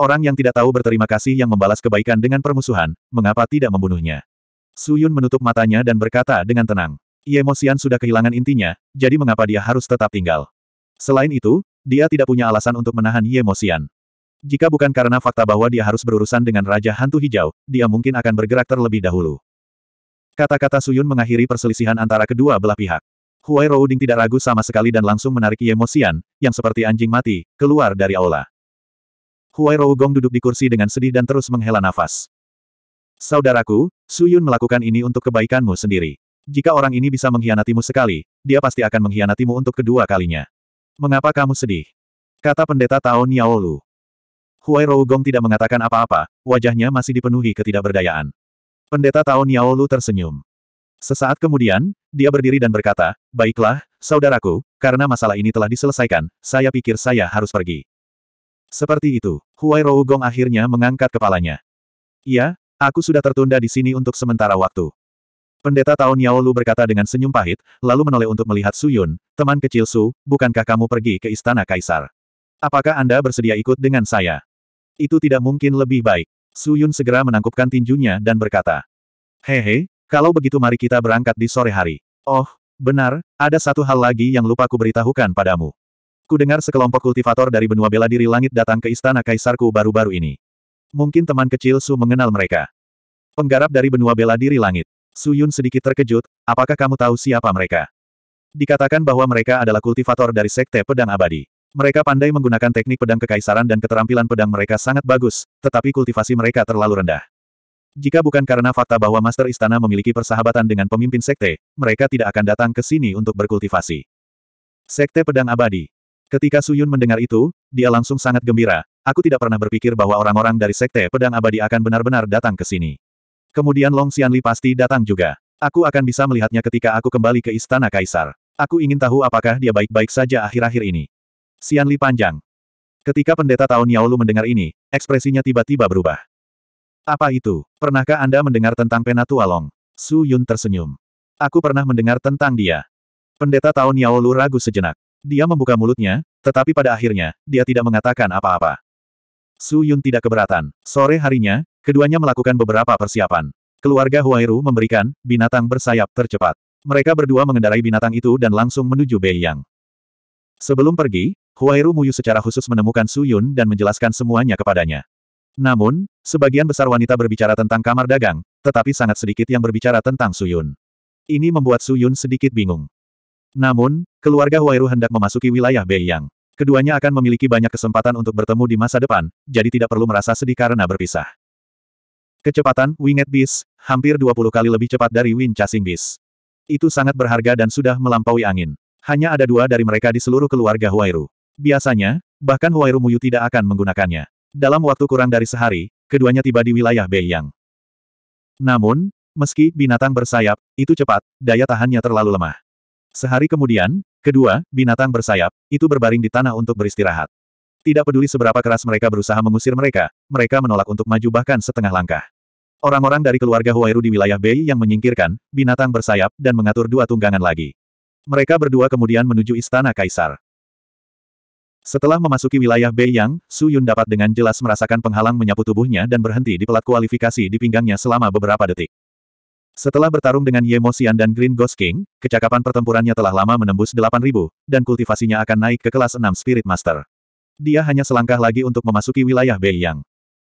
Orang yang tidak tahu berterima kasih yang membalas kebaikan dengan permusuhan, mengapa tidak membunuhnya? Suyun menutup matanya dan berkata dengan tenang. Yemosian sudah kehilangan intinya, jadi mengapa dia harus tetap tinggal? Selain itu, dia tidak punya alasan untuk menahan Yemosian. Jika bukan karena fakta bahwa dia harus berurusan dengan Raja Hantu Hijau, dia mungkin akan bergerak terlebih dahulu. Kata-kata Suyun mengakhiri perselisihan antara kedua belah pihak. Huai Rouding tidak ragu sama sekali dan langsung menarik Yemosian, yang seperti anjing mati, keluar dari aula. Huai Rougong duduk di kursi dengan sedih dan terus menghela nafas. Saudaraku, Su Yun melakukan ini untuk kebaikanmu sendiri. Jika orang ini bisa mengkhianatimu sekali, dia pasti akan mengkhianatimu untuk kedua kalinya. Mengapa kamu sedih? Kata pendeta Tao Niaolu. Huai Rougong tidak mengatakan apa-apa, wajahnya masih dipenuhi ketidakberdayaan. Pendeta Tao Niaolu tersenyum. Sesaat kemudian, dia berdiri dan berkata, Baiklah, saudaraku, karena masalah ini telah diselesaikan, saya pikir saya harus pergi. Seperti itu, Huai Rougong akhirnya mengangkat kepalanya. Iya, aku sudah tertunda di sini untuk sementara waktu. Pendeta Tao Lu berkata dengan senyum pahit, lalu menoleh untuk melihat Su Yun, teman kecil Su, bukankah kamu pergi ke istana Kaisar? Apakah Anda bersedia ikut dengan saya? Itu tidak mungkin lebih baik. Su Yun segera menangkupkan tinjunya dan berkata, Hehe, kalau begitu mari kita berangkat di sore hari. Oh, benar, ada satu hal lagi yang lupa ku beritahukan padamu. Ku dengar sekelompok kultivator dari benua bela diri langit datang ke istana kaisarku baru-baru ini. Mungkin teman kecil Su mengenal mereka. Penggarap dari benua bela diri langit. Su Yun sedikit terkejut, apakah kamu tahu siapa mereka? Dikatakan bahwa mereka adalah kultivator dari Sekte Pedang Abadi. Mereka pandai menggunakan teknik pedang kekaisaran dan keterampilan pedang mereka sangat bagus, tetapi kultivasi mereka terlalu rendah. Jika bukan karena fakta bahwa Master Istana memiliki persahabatan dengan pemimpin sekte, mereka tidak akan datang ke sini untuk berkultivasi. Sekte Pedang Abadi Ketika Suyun mendengar itu, dia langsung sangat gembira. Aku tidak pernah berpikir bahwa orang-orang dari Sekte Pedang Abadi akan benar-benar datang ke sini. Kemudian Long Xianli pasti datang juga. Aku akan bisa melihatnya ketika aku kembali ke Istana Kaisar. Aku ingin tahu apakah dia baik-baik saja akhir-akhir ini. Xianli panjang. Ketika pendeta Tao Niaolu mendengar ini, ekspresinya tiba-tiba berubah. Apa itu? Pernahkah Anda mendengar tentang Penatua Long? Su Yun tersenyum. Aku pernah mendengar tentang dia. Pendeta Tao Niaolu ragu sejenak. Dia membuka mulutnya, tetapi pada akhirnya, dia tidak mengatakan apa-apa. Su Yun tidak keberatan. Sore harinya, keduanya melakukan beberapa persiapan. Keluarga Huairu memberikan binatang bersayap tercepat. Mereka berdua mengendarai binatang itu dan langsung menuju Beiyang. Sebelum pergi, Huairu Muyu secara khusus menemukan Su Yun dan menjelaskan semuanya kepadanya. Namun, sebagian besar wanita berbicara tentang kamar dagang, tetapi sangat sedikit yang berbicara tentang Su Yun. Ini membuat Su Yun sedikit bingung. Namun, keluarga Huairu hendak memasuki wilayah Beiyang. Keduanya akan memiliki banyak kesempatan untuk bertemu di masa depan, jadi tidak perlu merasa sedih karena berpisah. Kecepatan Winged Beast, hampir 20 kali lebih cepat dari Wind Chasing Beast. Itu sangat berharga dan sudah melampaui angin. Hanya ada dua dari mereka di seluruh keluarga Huairu. Biasanya, bahkan Huairu Muyu tidak akan menggunakannya. Dalam waktu kurang dari sehari, keduanya tiba di wilayah Beiyang. Namun, meski binatang bersayap, itu cepat, daya tahannya terlalu lemah. Sehari kemudian, kedua, binatang bersayap, itu berbaring di tanah untuk beristirahat. Tidak peduli seberapa keras mereka berusaha mengusir mereka, mereka menolak untuk maju bahkan setengah langkah. Orang-orang dari keluarga Huairu di wilayah Bei yang menyingkirkan, binatang bersayap, dan mengatur dua tunggangan lagi. Mereka berdua kemudian menuju istana kaisar. Setelah memasuki wilayah Beiyang, Su Yun dapat dengan jelas merasakan penghalang menyapu tubuhnya dan berhenti di pelat kualifikasi di pinggangnya selama beberapa detik. Setelah bertarung dengan Ye Moxian dan Green Ghost King, kecakapan pertempurannya telah lama menembus 8.000, dan kultivasinya akan naik ke kelas 6 Spirit Master. Dia hanya selangkah lagi untuk memasuki wilayah Beiyang.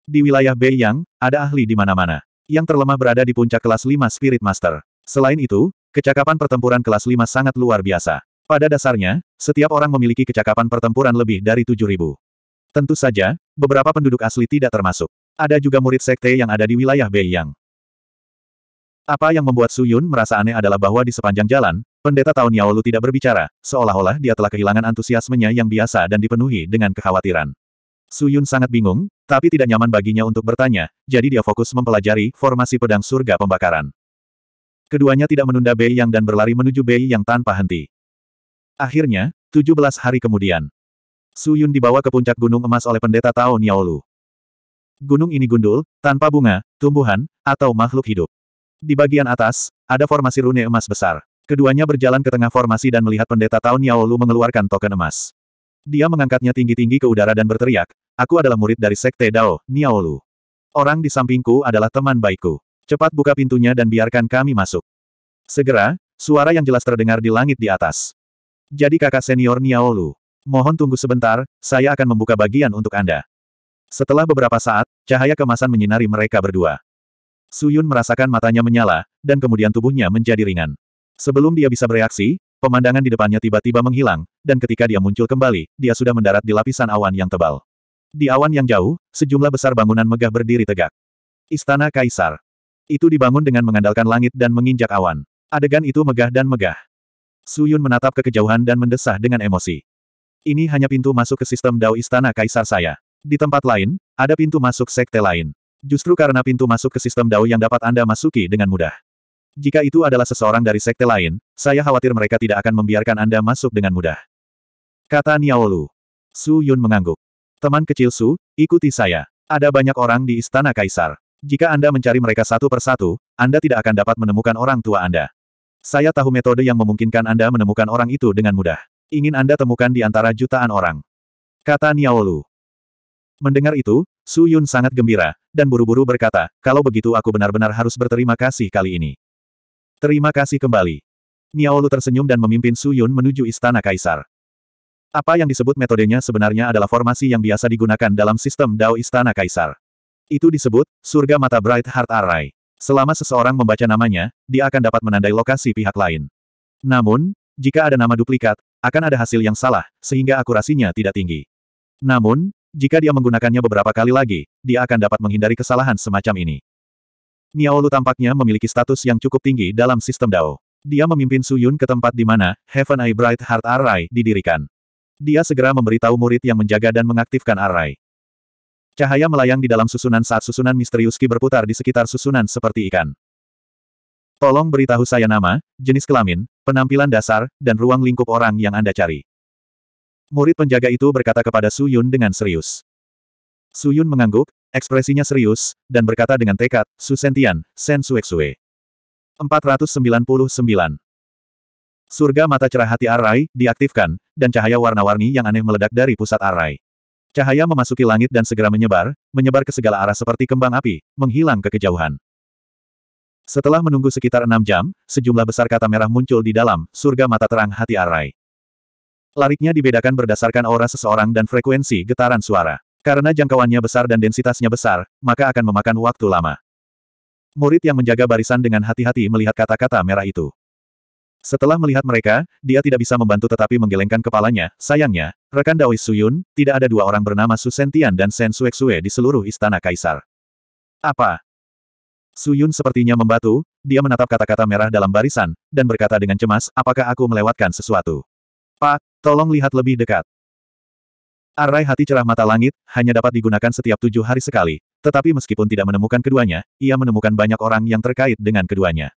Di wilayah Beiyang, ada ahli di mana-mana. Yang terlemah berada di puncak kelas 5 Spirit Master. Selain itu, kecakapan pertempuran kelas 5 sangat luar biasa. Pada dasarnya, setiap orang memiliki kecakapan pertempuran lebih dari 7.000. Tentu saja, beberapa penduduk asli tidak termasuk. Ada juga murid sekte yang ada di wilayah Beiyang. Apa yang membuat Su Yun merasa aneh adalah bahwa di sepanjang jalan, pendeta tahun Yaolu tidak berbicara, seolah-olah dia telah kehilangan antusiasmenya yang biasa dan dipenuhi dengan kekhawatiran. Su Yun sangat bingung, tapi tidak nyaman baginya untuk bertanya, jadi dia fokus mempelajari formasi pedang surga pembakaran. Keduanya tidak menunda Bei Yang dan berlari menuju Bei Yang tanpa henti. Akhirnya, 17 hari kemudian, Su Yun dibawa ke puncak Gunung Emas oleh pendeta Tao Niaolu. Gunung ini gundul, tanpa bunga, tumbuhan, atau makhluk hidup. Di bagian atas, ada formasi rune emas besar. Keduanya berjalan ke tengah formasi dan melihat pendeta tahun Yaolu mengeluarkan token emas. Dia mengangkatnya tinggi-tinggi ke udara dan berteriak, Aku adalah murid dari Sekte Dao, Niaolu. Orang di sampingku adalah teman baikku. Cepat buka pintunya dan biarkan kami masuk. Segera, suara yang jelas terdengar di langit di atas. Jadi kakak senior Niaolu. Mohon tunggu sebentar, saya akan membuka bagian untuk Anda. Setelah beberapa saat, cahaya kemasan menyinari mereka berdua. Suyun merasakan matanya menyala, dan kemudian tubuhnya menjadi ringan. Sebelum dia bisa bereaksi, pemandangan di depannya tiba-tiba menghilang, dan ketika dia muncul kembali, dia sudah mendarat di lapisan awan yang tebal. Di awan yang jauh, sejumlah besar bangunan megah berdiri tegak. Istana Kaisar. Itu dibangun dengan mengandalkan langit dan menginjak awan. Adegan itu megah dan megah. Suyun menatap ke kejauhan dan mendesah dengan emosi. Ini hanya pintu masuk ke sistem Dao Istana Kaisar saya. Di tempat lain, ada pintu masuk sekte lain. Justru karena pintu masuk ke sistem Dao yang dapat Anda masuki dengan mudah. Jika itu adalah seseorang dari sekte lain, saya khawatir mereka tidak akan membiarkan Anda masuk dengan mudah. Kata Niaolu. Su Yun mengangguk. Teman kecil Su, ikuti saya. Ada banyak orang di Istana Kaisar. Jika Anda mencari mereka satu persatu, Anda tidak akan dapat menemukan orang tua Anda. Saya tahu metode yang memungkinkan Anda menemukan orang itu dengan mudah. Ingin Anda temukan di antara jutaan orang. Kata Niaolu. Mendengar itu, Su Yun sangat gembira, dan buru-buru berkata, kalau begitu aku benar-benar harus berterima kasih kali ini. Terima kasih kembali. Niaolu tersenyum dan memimpin Su Yun menuju Istana Kaisar. Apa yang disebut metodenya sebenarnya adalah formasi yang biasa digunakan dalam sistem Dao Istana Kaisar. Itu disebut, surga mata Bright Heart Array. Selama seseorang membaca namanya, dia akan dapat menandai lokasi pihak lain. Namun, jika ada nama duplikat, akan ada hasil yang salah, sehingga akurasinya tidak tinggi. Namun, jika dia menggunakannya beberapa kali lagi, dia akan dapat menghindari kesalahan semacam ini. Niaolu tampaknya memiliki status yang cukup tinggi dalam sistem Dao. Dia memimpin Su Yun ke tempat di mana Heaven Eye Bright Heart Array didirikan. Dia segera memberitahu murid yang menjaga dan mengaktifkan Array. Cahaya melayang di dalam susunan saat susunan misterius Ki berputar di sekitar susunan seperti ikan. Tolong beritahu saya nama, jenis kelamin, penampilan dasar, dan ruang lingkup orang yang Anda cari. Murid penjaga itu berkata kepada Su Yun dengan serius. Su Yun mengangguk, ekspresinya serius, dan berkata dengan tekad, Su Sentian, Sen Suexue. 499. Surga mata cerah hati Arai, diaktifkan, dan cahaya warna-warni yang aneh meledak dari pusat Arai. Cahaya memasuki langit dan segera menyebar, menyebar ke segala arah seperti kembang api, menghilang ke kejauhan. Setelah menunggu sekitar enam jam, sejumlah besar kata merah muncul di dalam surga mata terang hati Arai. Lariknya dibedakan berdasarkan aura seseorang dan frekuensi getaran suara. Karena jangkauannya besar dan densitasnya besar, maka akan memakan waktu lama. Murid yang menjaga barisan dengan hati-hati melihat kata-kata merah itu. Setelah melihat mereka, dia tidak bisa membantu tetapi menggelengkan kepalanya. Sayangnya, rekan Daois Suyun, tidak ada dua orang bernama Su Sentian dan Sen Suexue di seluruh istana kaisar. Apa? Suyun sepertinya membatu, dia menatap kata-kata merah dalam barisan, dan berkata dengan cemas, apakah aku melewatkan sesuatu? Pak, tolong lihat lebih dekat. Arai hati cerah mata langit, hanya dapat digunakan setiap tujuh hari sekali. Tetapi meskipun tidak menemukan keduanya, ia menemukan banyak orang yang terkait dengan keduanya.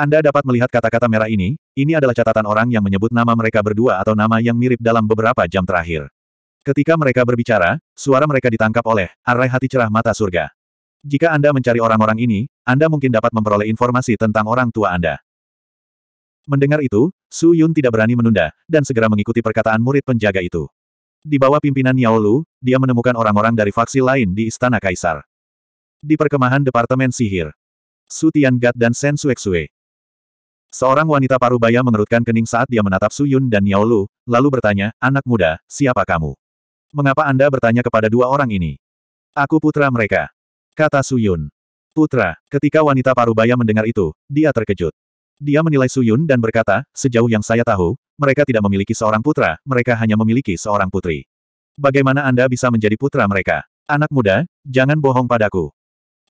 Anda dapat melihat kata-kata merah ini, ini adalah catatan orang yang menyebut nama mereka berdua atau nama yang mirip dalam beberapa jam terakhir. Ketika mereka berbicara, suara mereka ditangkap oleh arai hati cerah mata surga. Jika Anda mencari orang-orang ini, Anda mungkin dapat memperoleh informasi tentang orang tua Anda. Mendengar itu, Su Yun tidak berani menunda, dan segera mengikuti perkataan murid penjaga itu. Di bawah pimpinan Yao Lu, dia menemukan orang-orang dari faksi lain di Istana Kaisar. Di perkemahan Departemen Sihir. Su Tian, Gat dan Sen Suexue. Seorang wanita parubaya mengerutkan kening saat dia menatap Su Yun dan Yao Lu, lalu bertanya, Anak muda, siapa kamu? Mengapa Anda bertanya kepada dua orang ini? Aku putra mereka. Kata Su Yun. Putra, ketika wanita parubaya mendengar itu, dia terkejut. Dia menilai Suyun dan berkata, sejauh yang saya tahu, mereka tidak memiliki seorang putra, mereka hanya memiliki seorang putri. Bagaimana Anda bisa menjadi putra mereka? Anak muda, jangan bohong padaku.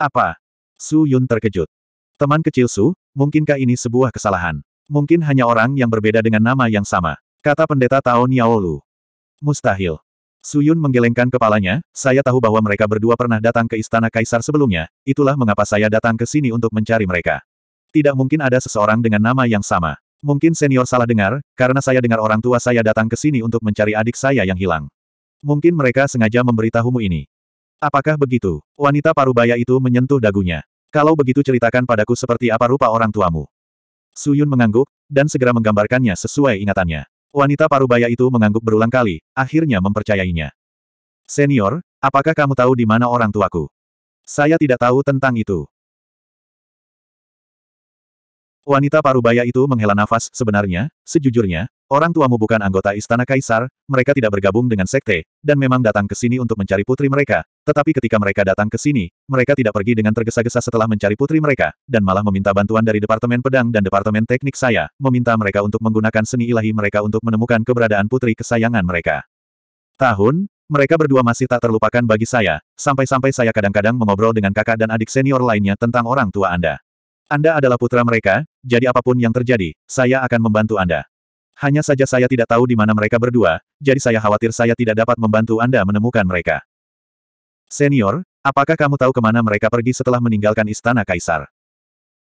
Apa? Su Yun terkejut. Teman kecil Su, mungkinkah ini sebuah kesalahan? Mungkin hanya orang yang berbeda dengan nama yang sama. Kata pendeta Tao Niaolu. Mustahil. Su Yun menggelengkan kepalanya, saya tahu bahwa mereka berdua pernah datang ke istana kaisar sebelumnya, itulah mengapa saya datang ke sini untuk mencari mereka. Tidak mungkin ada seseorang dengan nama yang sama. Mungkin senior salah dengar, karena saya dengar orang tua saya datang ke sini untuk mencari adik saya yang hilang. Mungkin mereka sengaja memberitahumu ini. Apakah begitu? Wanita parubaya itu menyentuh dagunya. Kalau begitu ceritakan padaku seperti apa rupa orang tuamu. Suyun mengangguk, dan segera menggambarkannya sesuai ingatannya. Wanita parubaya itu mengangguk berulang kali, akhirnya mempercayainya. Senior, apakah kamu tahu di mana orang tuaku? Saya tidak tahu tentang itu. Wanita parubaya itu menghela nafas, sebenarnya, sejujurnya, orang tuamu bukan anggota istana kaisar, mereka tidak bergabung dengan sekte, dan memang datang ke sini untuk mencari putri mereka, tetapi ketika mereka datang ke sini, mereka tidak pergi dengan tergesa-gesa setelah mencari putri mereka, dan malah meminta bantuan dari Departemen Pedang dan Departemen Teknik saya, meminta mereka untuk menggunakan seni ilahi mereka untuk menemukan keberadaan putri kesayangan mereka. Tahun, mereka berdua masih tak terlupakan bagi saya, sampai-sampai saya kadang-kadang mengobrol dengan kakak dan adik senior lainnya tentang orang tua Anda. Anda adalah putra mereka, jadi apapun yang terjadi, saya akan membantu Anda. Hanya saja saya tidak tahu di mana mereka berdua, jadi saya khawatir saya tidak dapat membantu Anda menemukan mereka. Senior, apakah kamu tahu kemana mereka pergi setelah meninggalkan istana kaisar?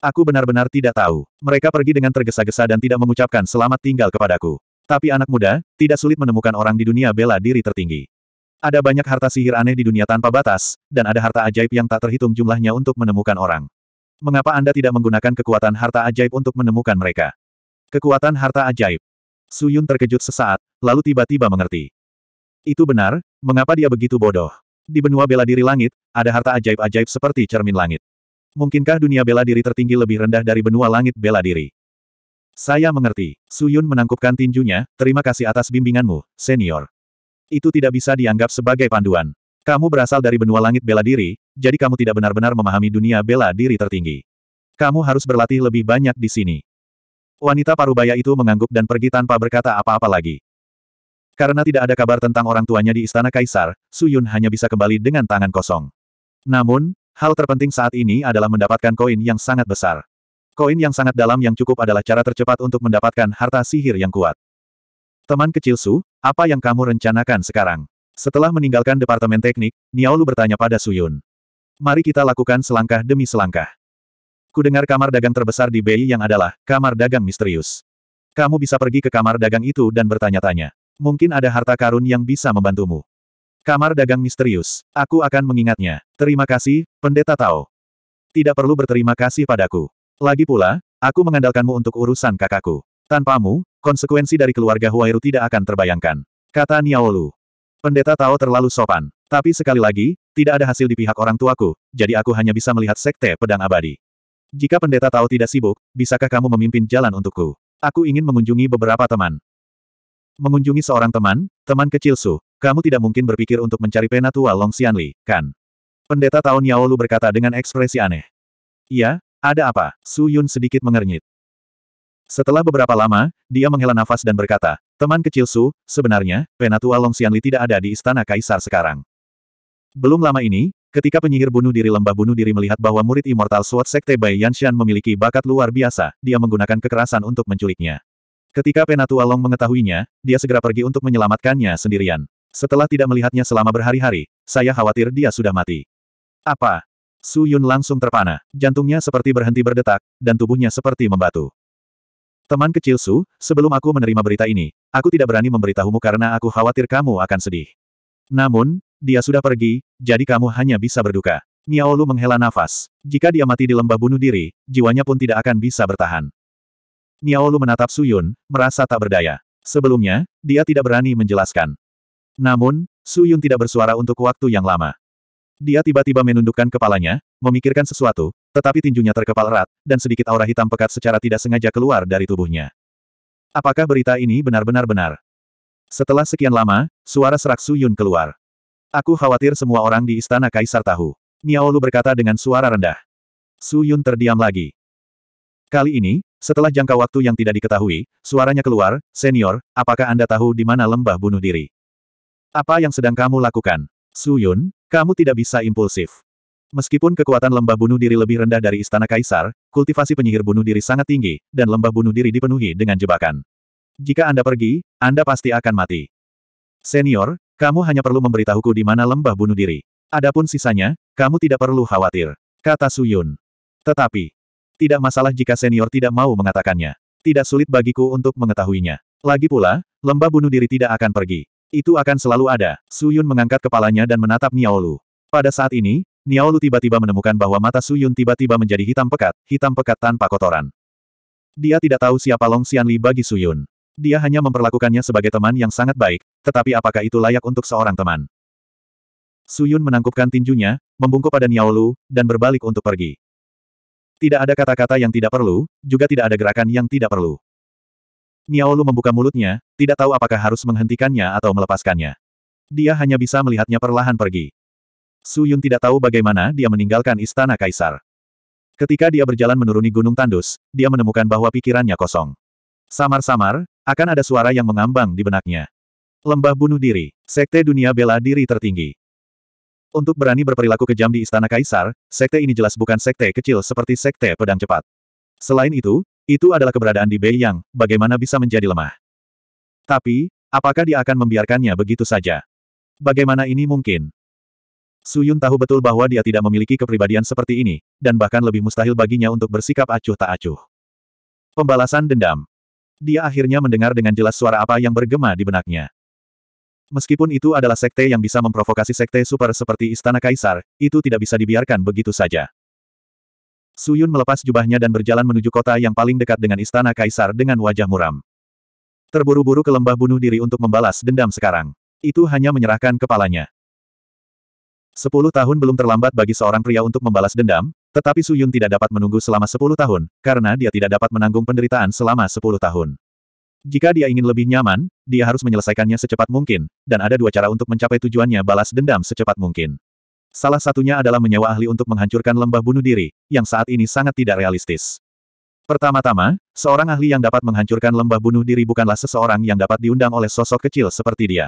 Aku benar-benar tidak tahu. Mereka pergi dengan tergesa-gesa dan tidak mengucapkan selamat tinggal kepadaku. Tapi anak muda, tidak sulit menemukan orang di dunia bela diri tertinggi. Ada banyak harta sihir aneh di dunia tanpa batas, dan ada harta ajaib yang tak terhitung jumlahnya untuk menemukan orang. Mengapa Anda tidak menggunakan kekuatan harta ajaib untuk menemukan mereka? Kekuatan harta ajaib. Su Yun terkejut sesaat, lalu tiba-tiba mengerti. Itu benar, mengapa dia begitu bodoh? Di benua bela diri langit, ada harta ajaib-ajaib seperti cermin langit. Mungkinkah dunia bela diri tertinggi lebih rendah dari benua langit bela diri? Saya mengerti. Su Yun menangkupkan tinjunya, terima kasih atas bimbinganmu, senior. Itu tidak bisa dianggap sebagai panduan. Kamu berasal dari benua langit bela diri, jadi kamu tidak benar-benar memahami dunia bela diri tertinggi. Kamu harus berlatih lebih banyak di sini. Wanita parubaya itu mengangguk dan pergi tanpa berkata apa-apa lagi. Karena tidak ada kabar tentang orang tuanya di Istana Kaisar, Su Yun hanya bisa kembali dengan tangan kosong. Namun, hal terpenting saat ini adalah mendapatkan koin yang sangat besar. Koin yang sangat dalam yang cukup adalah cara tercepat untuk mendapatkan harta sihir yang kuat. Teman kecil Su, apa yang kamu rencanakan sekarang? Setelah meninggalkan Departemen Teknik, Niaolu bertanya pada Suyun. Mari kita lakukan selangkah demi selangkah. Kudengar kamar dagang terbesar di Bei yang adalah kamar dagang misterius. Kamu bisa pergi ke kamar dagang itu dan bertanya-tanya. Mungkin ada harta karun yang bisa membantumu. Kamar dagang misterius. Aku akan mengingatnya. Terima kasih, Pendeta Tao. Tidak perlu berterima kasih padaku. Lagi pula, aku mengandalkanmu untuk urusan kakakku. Tanpamu, konsekuensi dari keluarga Huairu tidak akan terbayangkan. Kata Niaolu. Pendeta Tao terlalu sopan. Tapi sekali lagi, tidak ada hasil di pihak orang tuaku, jadi aku hanya bisa melihat sekte pedang abadi. Jika pendeta Tao tidak sibuk, bisakah kamu memimpin jalan untukku? Aku ingin mengunjungi beberapa teman. Mengunjungi seorang teman, teman kecil Su, kamu tidak mungkin berpikir untuk mencari penatua Long Xianli, kan? Pendeta Tao Niaolu berkata dengan ekspresi aneh. Iya, ada apa? Su Yun sedikit mengernyit. Setelah beberapa lama, dia menghela nafas dan berkata, Teman kecil Su, sebenarnya, Penatua Long Xianli tidak ada di Istana Kaisar sekarang. Belum lama ini, ketika penyihir bunuh diri lembah bunuh diri melihat bahwa murid Immortal Sword Sekte Bai Yanshan memiliki bakat luar biasa, dia menggunakan kekerasan untuk menculiknya. Ketika Penatua Long mengetahuinya, dia segera pergi untuk menyelamatkannya sendirian. Setelah tidak melihatnya selama berhari-hari, saya khawatir dia sudah mati. Apa? Su Yun langsung terpana. Jantungnya seperti berhenti berdetak, dan tubuhnya seperti membatu. Teman kecil Su, sebelum aku menerima berita ini, aku tidak berani memberitahumu karena aku khawatir kamu akan sedih. Namun, dia sudah pergi, jadi kamu hanya bisa berduka. Miao menghela nafas. Jika dia mati di lembah bunuh diri, jiwanya pun tidak akan bisa bertahan. Miao Lu menatap Yun, merasa tak berdaya. Sebelumnya, dia tidak berani menjelaskan. Namun, Su Yun tidak bersuara untuk waktu yang lama. Dia tiba-tiba menundukkan kepalanya, memikirkan sesuatu, tetapi tinjunya terkepal erat, dan sedikit aura hitam pekat secara tidak sengaja keluar dari tubuhnya. Apakah berita ini benar-benar benar? Setelah sekian lama, suara serak Suyun keluar. Aku khawatir semua orang di istana kaisar tahu. Miaolu berkata dengan suara rendah. Suyun terdiam lagi. Kali ini, setelah jangka waktu yang tidak diketahui, suaranya keluar, Senior, apakah Anda tahu di mana lembah bunuh diri? Apa yang sedang kamu lakukan? Suyun, kamu tidak bisa impulsif. Meskipun kekuatan lembah bunuh diri lebih rendah dari Istana Kaisar, kultivasi penyihir bunuh diri sangat tinggi, dan lembah bunuh diri dipenuhi dengan jebakan. Jika Anda pergi, Anda pasti akan mati. Senior, kamu hanya perlu memberitahuku di mana lembah bunuh diri. Adapun sisanya, kamu tidak perlu khawatir, kata Suyun. Tetapi, tidak masalah jika senior tidak mau mengatakannya. Tidak sulit bagiku untuk mengetahuinya. Lagi pula, lembah bunuh diri tidak akan pergi. Itu akan selalu ada. Suyun mengangkat kepalanya dan menatap Niaolu. Pada saat ini, Niao tiba-tiba menemukan bahwa mata Su Yun tiba-tiba menjadi hitam pekat, hitam pekat tanpa kotoran. Dia tidak tahu siapa Long Xianli bagi Su Yun. Dia hanya memperlakukannya sebagai teman yang sangat baik, tetapi apakah itu layak untuk seorang teman? Su Yun menangkupkan tinjunya, membungkuk pada Niao dan berbalik untuk pergi. Tidak ada kata-kata yang tidak perlu, juga tidak ada gerakan yang tidak perlu. Niao membuka mulutnya, tidak tahu apakah harus menghentikannya atau melepaskannya. Dia hanya bisa melihatnya perlahan pergi. Su Yun tidak tahu bagaimana dia meninggalkan istana kaisar. Ketika dia berjalan menuruni gunung tandus, dia menemukan bahwa pikirannya kosong. Samar-samar, akan ada suara yang mengambang di benaknya. Lembah bunuh diri, sekte dunia bela diri tertinggi. Untuk berani berperilaku kejam di Istana Kaisar, sekte ini jelas bukan sekte kecil seperti sekte pedang cepat. Selain itu, itu adalah keberadaan di Bei Yang, bagaimana bisa menjadi lemah. Tapi, apakah dia akan membiarkannya begitu saja? Bagaimana ini mungkin? Su Yun tahu betul bahwa dia tidak memiliki kepribadian seperti ini, dan bahkan lebih mustahil baginya untuk bersikap acuh tak acuh. Pembalasan dendam. Dia akhirnya mendengar dengan jelas suara apa yang bergema di benaknya. Meskipun itu adalah sekte yang bisa memprovokasi sekte super seperti Istana Kaisar, itu tidak bisa dibiarkan begitu saja. Su Yun melepas jubahnya dan berjalan menuju kota yang paling dekat dengan Istana Kaisar dengan wajah muram. Terburu-buru ke lembah bunuh diri untuk membalas dendam sekarang. Itu hanya menyerahkan kepalanya. Sepuluh tahun belum terlambat bagi seorang pria untuk membalas dendam, tetapi Su Yun tidak dapat menunggu selama sepuluh tahun, karena dia tidak dapat menanggung penderitaan selama sepuluh tahun. Jika dia ingin lebih nyaman, dia harus menyelesaikannya secepat mungkin, dan ada dua cara untuk mencapai tujuannya balas dendam secepat mungkin. Salah satunya adalah menyewa ahli untuk menghancurkan lembah bunuh diri, yang saat ini sangat tidak realistis. Pertama-tama, seorang ahli yang dapat menghancurkan lembah bunuh diri bukanlah seseorang yang dapat diundang oleh sosok kecil seperti dia.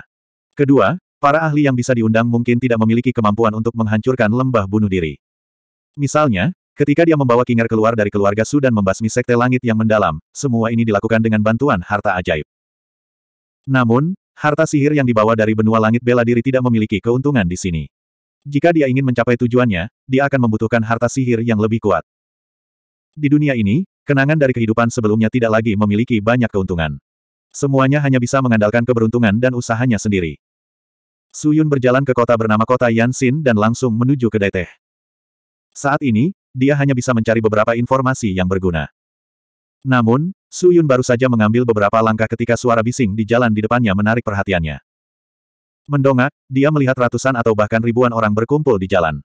Kedua, Para ahli yang bisa diundang mungkin tidak memiliki kemampuan untuk menghancurkan lembah bunuh diri. Misalnya, ketika dia membawa Kingar keluar dari keluarga Su dan membasmi sekte langit yang mendalam, semua ini dilakukan dengan bantuan harta ajaib. Namun, harta sihir yang dibawa dari benua langit bela diri tidak memiliki keuntungan di sini. Jika dia ingin mencapai tujuannya, dia akan membutuhkan harta sihir yang lebih kuat. Di dunia ini, kenangan dari kehidupan sebelumnya tidak lagi memiliki banyak keuntungan. Semuanya hanya bisa mengandalkan keberuntungan dan usahanya sendiri. Su Yun berjalan ke kota bernama kota Yansin dan langsung menuju kedai teh. Saat ini, dia hanya bisa mencari beberapa informasi yang berguna. Namun, Su Yun baru saja mengambil beberapa langkah ketika suara bising di jalan di depannya menarik perhatiannya. Mendongak, dia melihat ratusan atau bahkan ribuan orang berkumpul di jalan.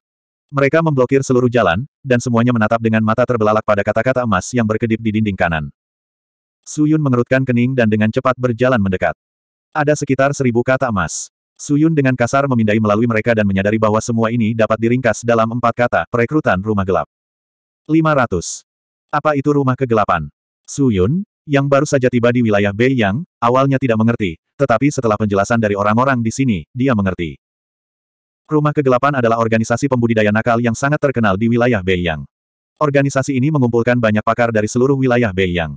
Mereka memblokir seluruh jalan, dan semuanya menatap dengan mata terbelalak pada kata-kata emas yang berkedip di dinding kanan. Su Yun mengerutkan kening dan dengan cepat berjalan mendekat. Ada sekitar seribu kata emas. Suyun dengan kasar memindai melalui mereka dan menyadari bahwa semua ini dapat diringkas dalam empat kata, perekrutan rumah gelap. 500. Apa itu rumah kegelapan? Suyun, yang baru saja tiba di wilayah Bei Yang, awalnya tidak mengerti, tetapi setelah penjelasan dari orang-orang di sini, dia mengerti. Rumah Kegelapan adalah organisasi pembudidaya nakal yang sangat terkenal di wilayah Bei Yang. Organisasi ini mengumpulkan banyak pakar dari seluruh wilayah Bei Yang.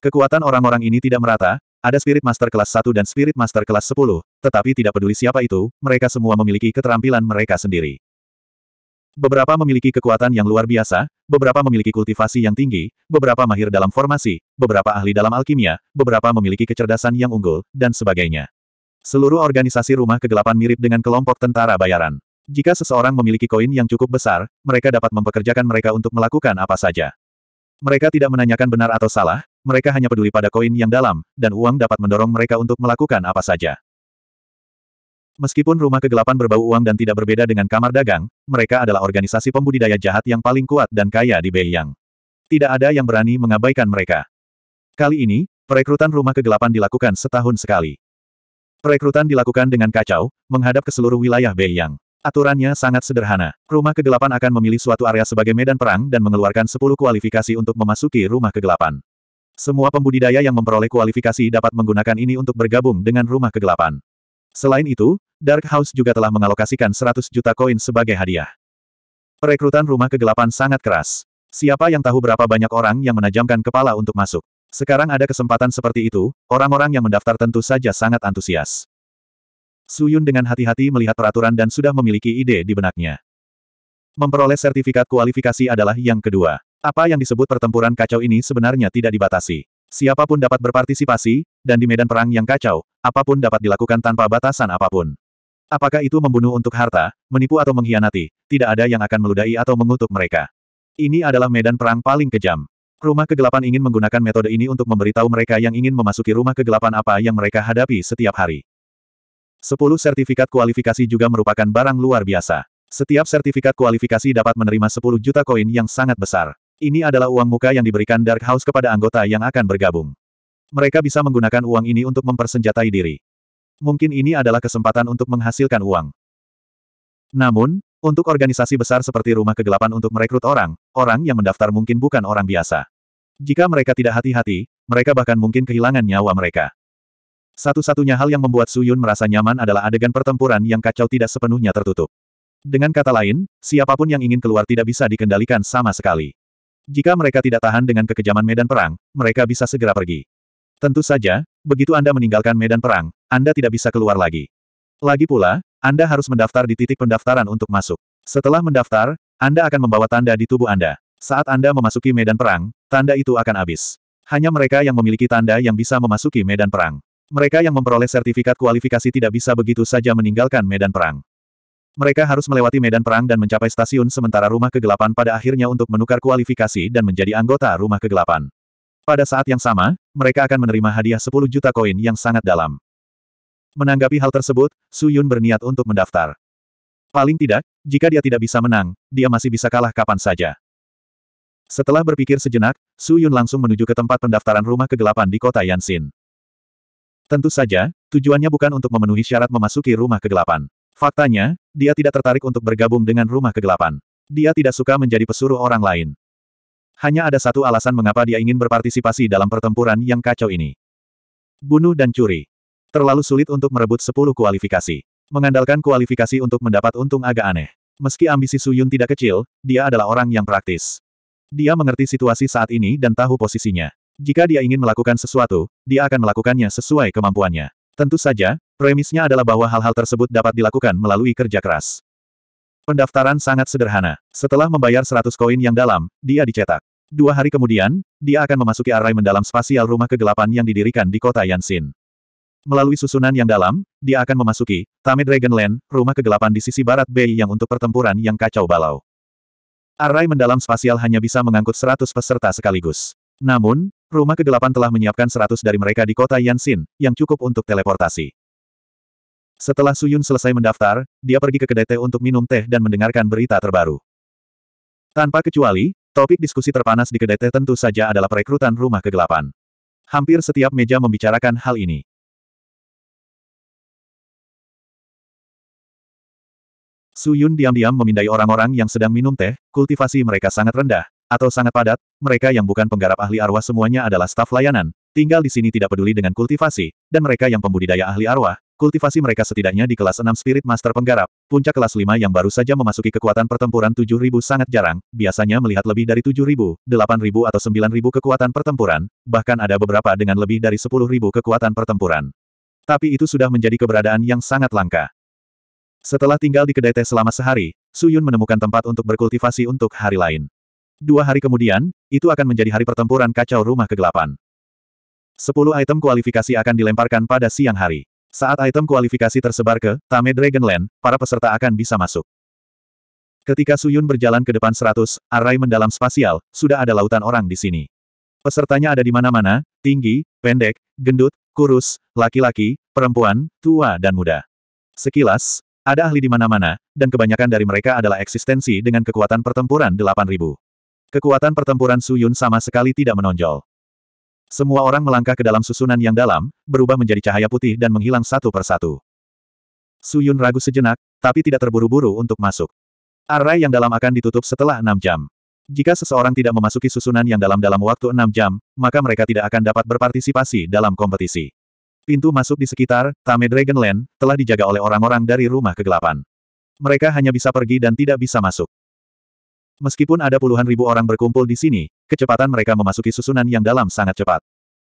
Kekuatan orang-orang ini tidak merata, ada Spirit Master kelas 1 dan Spirit Master kelas 10, tetapi tidak peduli siapa itu, mereka semua memiliki keterampilan mereka sendiri. Beberapa memiliki kekuatan yang luar biasa, beberapa memiliki kultivasi yang tinggi, beberapa mahir dalam formasi, beberapa ahli dalam alkimia, beberapa memiliki kecerdasan yang unggul, dan sebagainya. Seluruh organisasi rumah kegelapan mirip dengan kelompok tentara bayaran. Jika seseorang memiliki koin yang cukup besar, mereka dapat mempekerjakan mereka untuk melakukan apa saja. Mereka tidak menanyakan benar atau salah, mereka hanya peduli pada koin yang dalam, dan uang dapat mendorong mereka untuk melakukan apa saja. Meskipun rumah kegelapan berbau uang dan tidak berbeda dengan kamar dagang, mereka adalah organisasi pembudidaya jahat yang paling kuat dan kaya di Beiyang. Tidak ada yang berani mengabaikan mereka. Kali ini, perekrutan rumah kegelapan dilakukan setahun sekali. Perekrutan dilakukan dengan kacau, menghadap ke seluruh wilayah Beiyang. Aturannya sangat sederhana. Rumah kegelapan akan memilih suatu area sebagai medan perang dan mengeluarkan 10 kualifikasi untuk memasuki rumah kegelapan. Semua pembudidaya yang memperoleh kualifikasi dapat menggunakan ini untuk bergabung dengan rumah kegelapan. Selain itu, Dark House juga telah mengalokasikan 100 juta koin sebagai hadiah. Perekrutan rumah kegelapan sangat keras. Siapa yang tahu berapa banyak orang yang menajamkan kepala untuk masuk? Sekarang ada kesempatan seperti itu, orang-orang yang mendaftar tentu saja sangat antusias. Suyun dengan hati-hati melihat peraturan dan sudah memiliki ide di benaknya. Memperoleh sertifikat kualifikasi adalah yang kedua. Apa yang disebut pertempuran kacau ini sebenarnya tidak dibatasi. Siapapun dapat berpartisipasi, dan di medan perang yang kacau, apapun dapat dilakukan tanpa batasan apapun. Apakah itu membunuh untuk harta, menipu atau mengkhianati, tidak ada yang akan meludahi atau mengutuk mereka. Ini adalah medan perang paling kejam. Rumah kegelapan ingin menggunakan metode ini untuk memberitahu mereka yang ingin memasuki rumah kegelapan apa yang mereka hadapi setiap hari. Sepuluh sertifikat kualifikasi juga merupakan barang luar biasa. Setiap sertifikat kualifikasi dapat menerima 10 juta koin yang sangat besar. Ini adalah uang muka yang diberikan Dark House kepada anggota yang akan bergabung. Mereka bisa menggunakan uang ini untuk mempersenjatai diri. Mungkin ini adalah kesempatan untuk menghasilkan uang. Namun, untuk organisasi besar seperti Rumah Kegelapan untuk merekrut orang, orang yang mendaftar mungkin bukan orang biasa. Jika mereka tidak hati-hati, mereka bahkan mungkin kehilangan nyawa mereka. Satu-satunya hal yang membuat Suyun merasa nyaman adalah adegan pertempuran yang kacau tidak sepenuhnya tertutup. Dengan kata lain, siapapun yang ingin keluar tidak bisa dikendalikan sama sekali. Jika mereka tidak tahan dengan kekejaman medan perang, mereka bisa segera pergi. Tentu saja, begitu Anda meninggalkan medan perang, Anda tidak bisa keluar lagi. Lagi pula, Anda harus mendaftar di titik pendaftaran untuk masuk. Setelah mendaftar, Anda akan membawa tanda di tubuh Anda. Saat Anda memasuki medan perang, tanda itu akan habis. Hanya mereka yang memiliki tanda yang bisa memasuki medan perang. Mereka yang memperoleh sertifikat kualifikasi tidak bisa begitu saja meninggalkan medan perang. Mereka harus melewati medan perang dan mencapai stasiun sementara rumah kegelapan pada akhirnya untuk menukar kualifikasi dan menjadi anggota rumah kegelapan. Pada saat yang sama, mereka akan menerima hadiah 10 juta koin yang sangat dalam. Menanggapi hal tersebut, Su Yun berniat untuk mendaftar. Paling tidak, jika dia tidak bisa menang, dia masih bisa kalah kapan saja. Setelah berpikir sejenak, Su Yun langsung menuju ke tempat pendaftaran rumah kegelapan di kota Yansin. Tentu saja, tujuannya bukan untuk memenuhi syarat memasuki rumah kegelapan. Faktanya, dia tidak tertarik untuk bergabung dengan rumah kegelapan. Dia tidak suka menjadi pesuruh orang lain. Hanya ada satu alasan mengapa dia ingin berpartisipasi dalam pertempuran yang kacau ini. Bunuh dan curi. Terlalu sulit untuk merebut 10 kualifikasi. Mengandalkan kualifikasi untuk mendapat untung agak aneh. Meski ambisi Suyun tidak kecil, dia adalah orang yang praktis. Dia mengerti situasi saat ini dan tahu posisinya. Jika dia ingin melakukan sesuatu, dia akan melakukannya sesuai kemampuannya. Tentu saja, premisnya adalah bahwa hal-hal tersebut dapat dilakukan melalui kerja keras. Pendaftaran sangat sederhana. Setelah membayar 100 koin yang dalam, dia dicetak. Dua hari kemudian, dia akan memasuki arai mendalam spasial rumah kegelapan yang didirikan di kota Yansin. Melalui susunan yang dalam, dia akan memasuki Tame Dragonland, rumah kegelapan di sisi barat Bay yang untuk pertempuran yang kacau balau. Arai mendalam spasial hanya bisa mengangkut 100 peserta sekaligus. Namun, Rumah kegelapan telah menyiapkan seratus dari mereka di kota Yansin, yang cukup untuk teleportasi. Setelah Suyun selesai mendaftar, dia pergi ke kedai teh untuk minum teh dan mendengarkan berita terbaru. Tanpa kecuali, topik diskusi terpanas di kedai teh tentu saja adalah perekrutan rumah kegelapan. Hampir setiap meja membicarakan hal ini. Suyun diam-diam memindai orang-orang yang sedang minum teh, kultivasi mereka sangat rendah, atau sangat padat, mereka yang bukan penggarap ahli arwah semuanya adalah staf layanan, tinggal di sini tidak peduli dengan kultivasi, dan mereka yang pembudidaya ahli arwah, kultivasi mereka setidaknya di kelas 6 Spirit Master penggarap, puncak kelas 5 yang baru saja memasuki kekuatan pertempuran 7000 sangat jarang, biasanya melihat lebih dari 7000, 8000 atau 9000 kekuatan pertempuran, bahkan ada beberapa dengan lebih dari 10000 kekuatan pertempuran. Tapi itu sudah menjadi keberadaan yang sangat langka. Setelah tinggal di kedai teh selama sehari, Suyun menemukan tempat untuk berkultivasi untuk hari lain. Dua hari kemudian, itu akan menjadi hari pertempuran kacau rumah kegelapan. Sepuluh item kualifikasi akan dilemparkan pada siang hari. Saat item kualifikasi tersebar ke Tame Dragonland, para peserta akan bisa masuk. Ketika Suyun berjalan ke depan seratus, arai mendalam spasial, sudah ada lautan orang di sini. Pesertanya ada di mana-mana, tinggi, pendek, gendut, kurus, laki-laki, perempuan, tua dan muda. Sekilas, ada ahli di mana-mana, dan kebanyakan dari mereka adalah eksistensi dengan kekuatan pertempuran 8000. Kekuatan pertempuran Su Yun sama sekali tidak menonjol. Semua orang melangkah ke dalam susunan yang dalam, berubah menjadi cahaya putih dan menghilang satu persatu. Yun ragu sejenak, tapi tidak terburu-buru untuk masuk. Arai yang dalam akan ditutup setelah enam jam. Jika seseorang tidak memasuki susunan yang dalam dalam waktu enam jam, maka mereka tidak akan dapat berpartisipasi dalam kompetisi. Pintu masuk di sekitar, Tame Dragonland, telah dijaga oleh orang-orang dari rumah kegelapan. Mereka hanya bisa pergi dan tidak bisa masuk. Meskipun ada puluhan ribu orang berkumpul di sini, kecepatan mereka memasuki susunan yang dalam sangat cepat.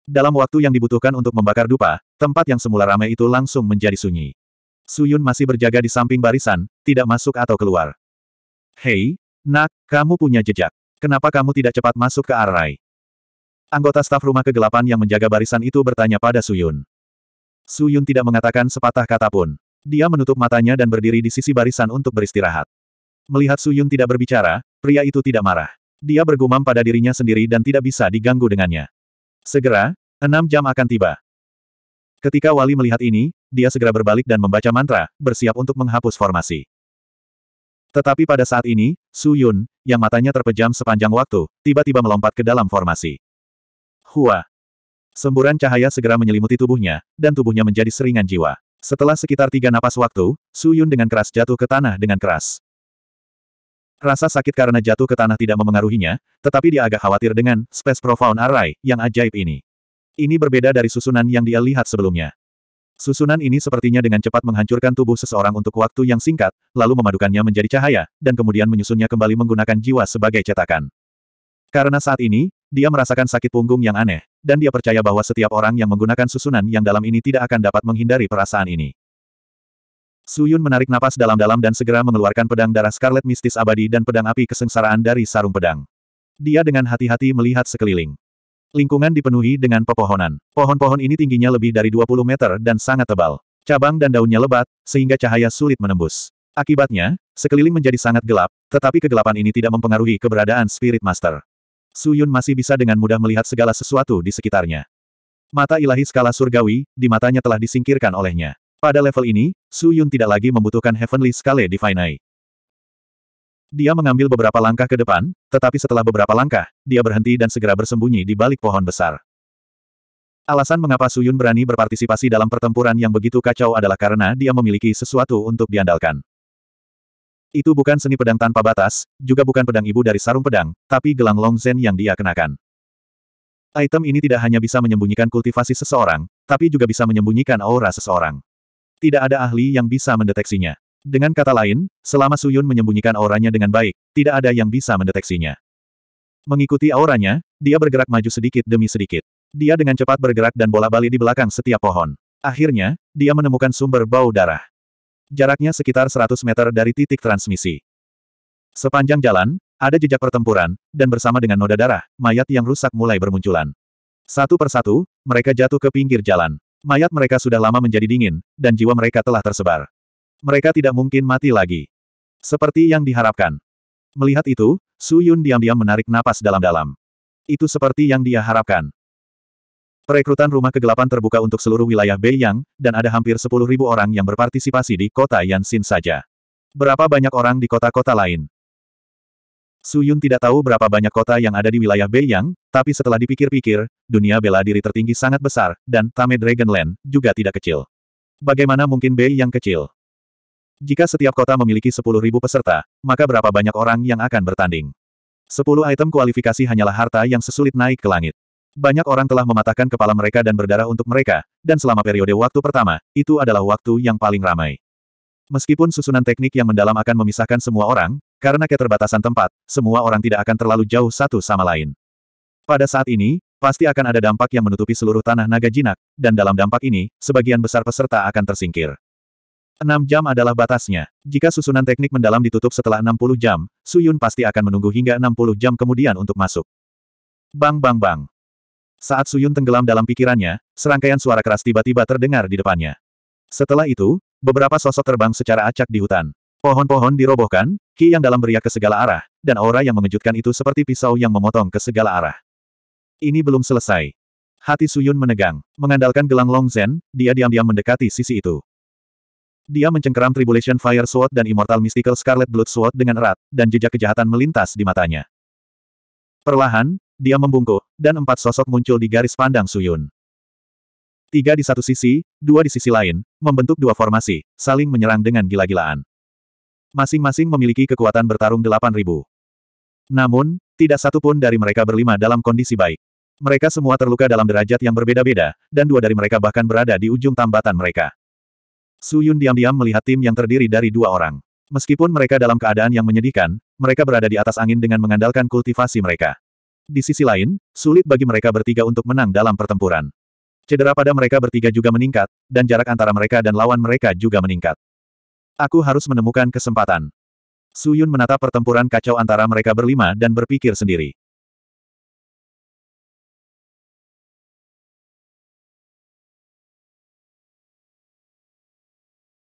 Dalam waktu yang dibutuhkan untuk membakar dupa, tempat yang semula ramai itu langsung menjadi sunyi. Suyun masih berjaga di samping barisan, tidak masuk atau keluar. Hei, nak, kamu punya jejak. Kenapa kamu tidak cepat masuk ke Arai? Anggota staf rumah kegelapan yang menjaga barisan itu bertanya pada Suyun. Suyun tidak mengatakan sepatah kata pun. Dia menutup matanya dan berdiri di sisi barisan untuk beristirahat. Melihat Su Yun tidak berbicara, pria itu tidak marah. Dia bergumam pada dirinya sendiri dan tidak bisa diganggu dengannya. Segera, enam jam akan tiba. Ketika Wali melihat ini, dia segera berbalik dan membaca mantra, bersiap untuk menghapus formasi. Tetapi pada saat ini, Su Yun, yang matanya terpejam sepanjang waktu, tiba-tiba melompat ke dalam formasi. Hua! Semburan cahaya segera menyelimuti tubuhnya, dan tubuhnya menjadi seringan jiwa. Setelah sekitar tiga napas waktu, Su Yun dengan keras jatuh ke tanah dengan keras. Rasa sakit karena jatuh ke tanah tidak memengaruhinya, tetapi dia agak khawatir dengan Space Profound Array yang ajaib ini. Ini berbeda dari susunan yang dia lihat sebelumnya. Susunan ini sepertinya dengan cepat menghancurkan tubuh seseorang untuk waktu yang singkat, lalu memadukannya menjadi cahaya, dan kemudian menyusunnya kembali menggunakan jiwa sebagai cetakan. Karena saat ini, dia merasakan sakit punggung yang aneh, dan dia percaya bahwa setiap orang yang menggunakan susunan yang dalam ini tidak akan dapat menghindari perasaan ini. Suyun menarik napas dalam-dalam dan segera mengeluarkan pedang darah Scarlet Mistis Abadi dan pedang api kesengsaraan dari sarung pedang. Dia dengan hati-hati melihat sekeliling. Lingkungan dipenuhi dengan pepohonan. Pohon-pohon ini tingginya lebih dari 20 meter dan sangat tebal. Cabang dan daunnya lebat, sehingga cahaya sulit menembus. Akibatnya, sekeliling menjadi sangat gelap, tetapi kegelapan ini tidak mempengaruhi keberadaan Spirit Master. Suyun masih bisa dengan mudah melihat segala sesuatu di sekitarnya. Mata ilahi skala surgawi, di matanya telah disingkirkan olehnya. Pada level ini, Su Yun tidak lagi membutuhkan Heavenly Scale Divine Eye. Dia mengambil beberapa langkah ke depan, tetapi setelah beberapa langkah, dia berhenti dan segera bersembunyi di balik pohon besar. Alasan mengapa Su Yun berani berpartisipasi dalam pertempuran yang begitu kacau adalah karena dia memiliki sesuatu untuk diandalkan. Itu bukan seni pedang tanpa batas, juga bukan pedang ibu dari sarung pedang, tapi gelang Long Zen yang dia kenakan. Item ini tidak hanya bisa menyembunyikan kultivasi seseorang, tapi juga bisa menyembunyikan aura seseorang tidak ada ahli yang bisa mendeteksinya. Dengan kata lain, selama Suyun menyembunyikan auranya dengan baik, tidak ada yang bisa mendeteksinya. Mengikuti auranya, dia bergerak maju sedikit demi sedikit. Dia dengan cepat bergerak dan bola-balik di belakang setiap pohon. Akhirnya, dia menemukan sumber bau darah. Jaraknya sekitar 100 meter dari titik transmisi. Sepanjang jalan, ada jejak pertempuran, dan bersama dengan noda darah, mayat yang rusak mulai bermunculan. Satu persatu, mereka jatuh ke pinggir jalan. Mayat mereka sudah lama menjadi dingin, dan jiwa mereka telah tersebar. Mereka tidak mungkin mati lagi. Seperti yang diharapkan. Melihat itu, Su Yun diam-diam menarik napas dalam-dalam. Itu seperti yang dia harapkan. Perekrutan rumah kegelapan terbuka untuk seluruh wilayah Beiyang, dan ada hampir 10.000 orang yang berpartisipasi di kota Yansin saja. Berapa banyak orang di kota-kota lain? Su Yun tidak tahu berapa banyak kota yang ada di wilayah Beiyang, tapi setelah dipikir-pikir, dunia bela diri tertinggi sangat besar, dan Tame Dragonland juga tidak kecil. Bagaimana mungkin yang kecil? Jika setiap kota memiliki 10.000 peserta, maka berapa banyak orang yang akan bertanding? 10 item kualifikasi hanyalah harta yang sesulit naik ke langit. Banyak orang telah mematahkan kepala mereka dan berdarah untuk mereka, dan selama periode waktu pertama, itu adalah waktu yang paling ramai. Meskipun susunan teknik yang mendalam akan memisahkan semua orang, karena keterbatasan tempat, semua orang tidak akan terlalu jauh satu sama lain. Pada saat ini, pasti akan ada dampak yang menutupi seluruh tanah naga jinak, dan dalam dampak ini, sebagian besar peserta akan tersingkir. 6 jam adalah batasnya. Jika susunan teknik mendalam ditutup setelah 60 jam, Suyun pasti akan menunggu hingga 60 jam kemudian untuk masuk. Bang bang bang. Saat Suyun tenggelam dalam pikirannya, serangkaian suara keras tiba-tiba terdengar di depannya. Setelah itu, beberapa sosok terbang secara acak di hutan. Pohon-pohon dirobohkan, Ki yang dalam beriak ke segala arah, dan aura yang mengejutkan itu seperti pisau yang memotong ke segala arah. Ini belum selesai. Hati Suyun menegang. Mengandalkan gelang Long Zen, dia diam-diam mendekati sisi itu. Dia mencengkeram Tribulation Fire Sword dan Immortal Mystical Scarlet Blood Sword dengan erat, dan jejak kejahatan melintas di matanya. Perlahan, dia membungkuk, dan empat sosok muncul di garis pandang Suyun. Tiga di satu sisi, dua di sisi lain, membentuk dua formasi, saling menyerang dengan gila-gilaan. Masing-masing memiliki kekuatan bertarung 8.000. Namun, tidak satu pun dari mereka berlima dalam kondisi baik. Mereka semua terluka dalam derajat yang berbeda-beda, dan dua dari mereka bahkan berada di ujung tambatan mereka. Su Yun diam-diam melihat tim yang terdiri dari dua orang. Meskipun mereka dalam keadaan yang menyedihkan, mereka berada di atas angin dengan mengandalkan kultivasi mereka. Di sisi lain, sulit bagi mereka bertiga untuk menang dalam pertempuran. Cedera pada mereka bertiga juga meningkat, dan jarak antara mereka dan lawan mereka juga meningkat. Aku harus menemukan kesempatan. Suyun menatap pertempuran kacau antara mereka berlima dan berpikir sendiri.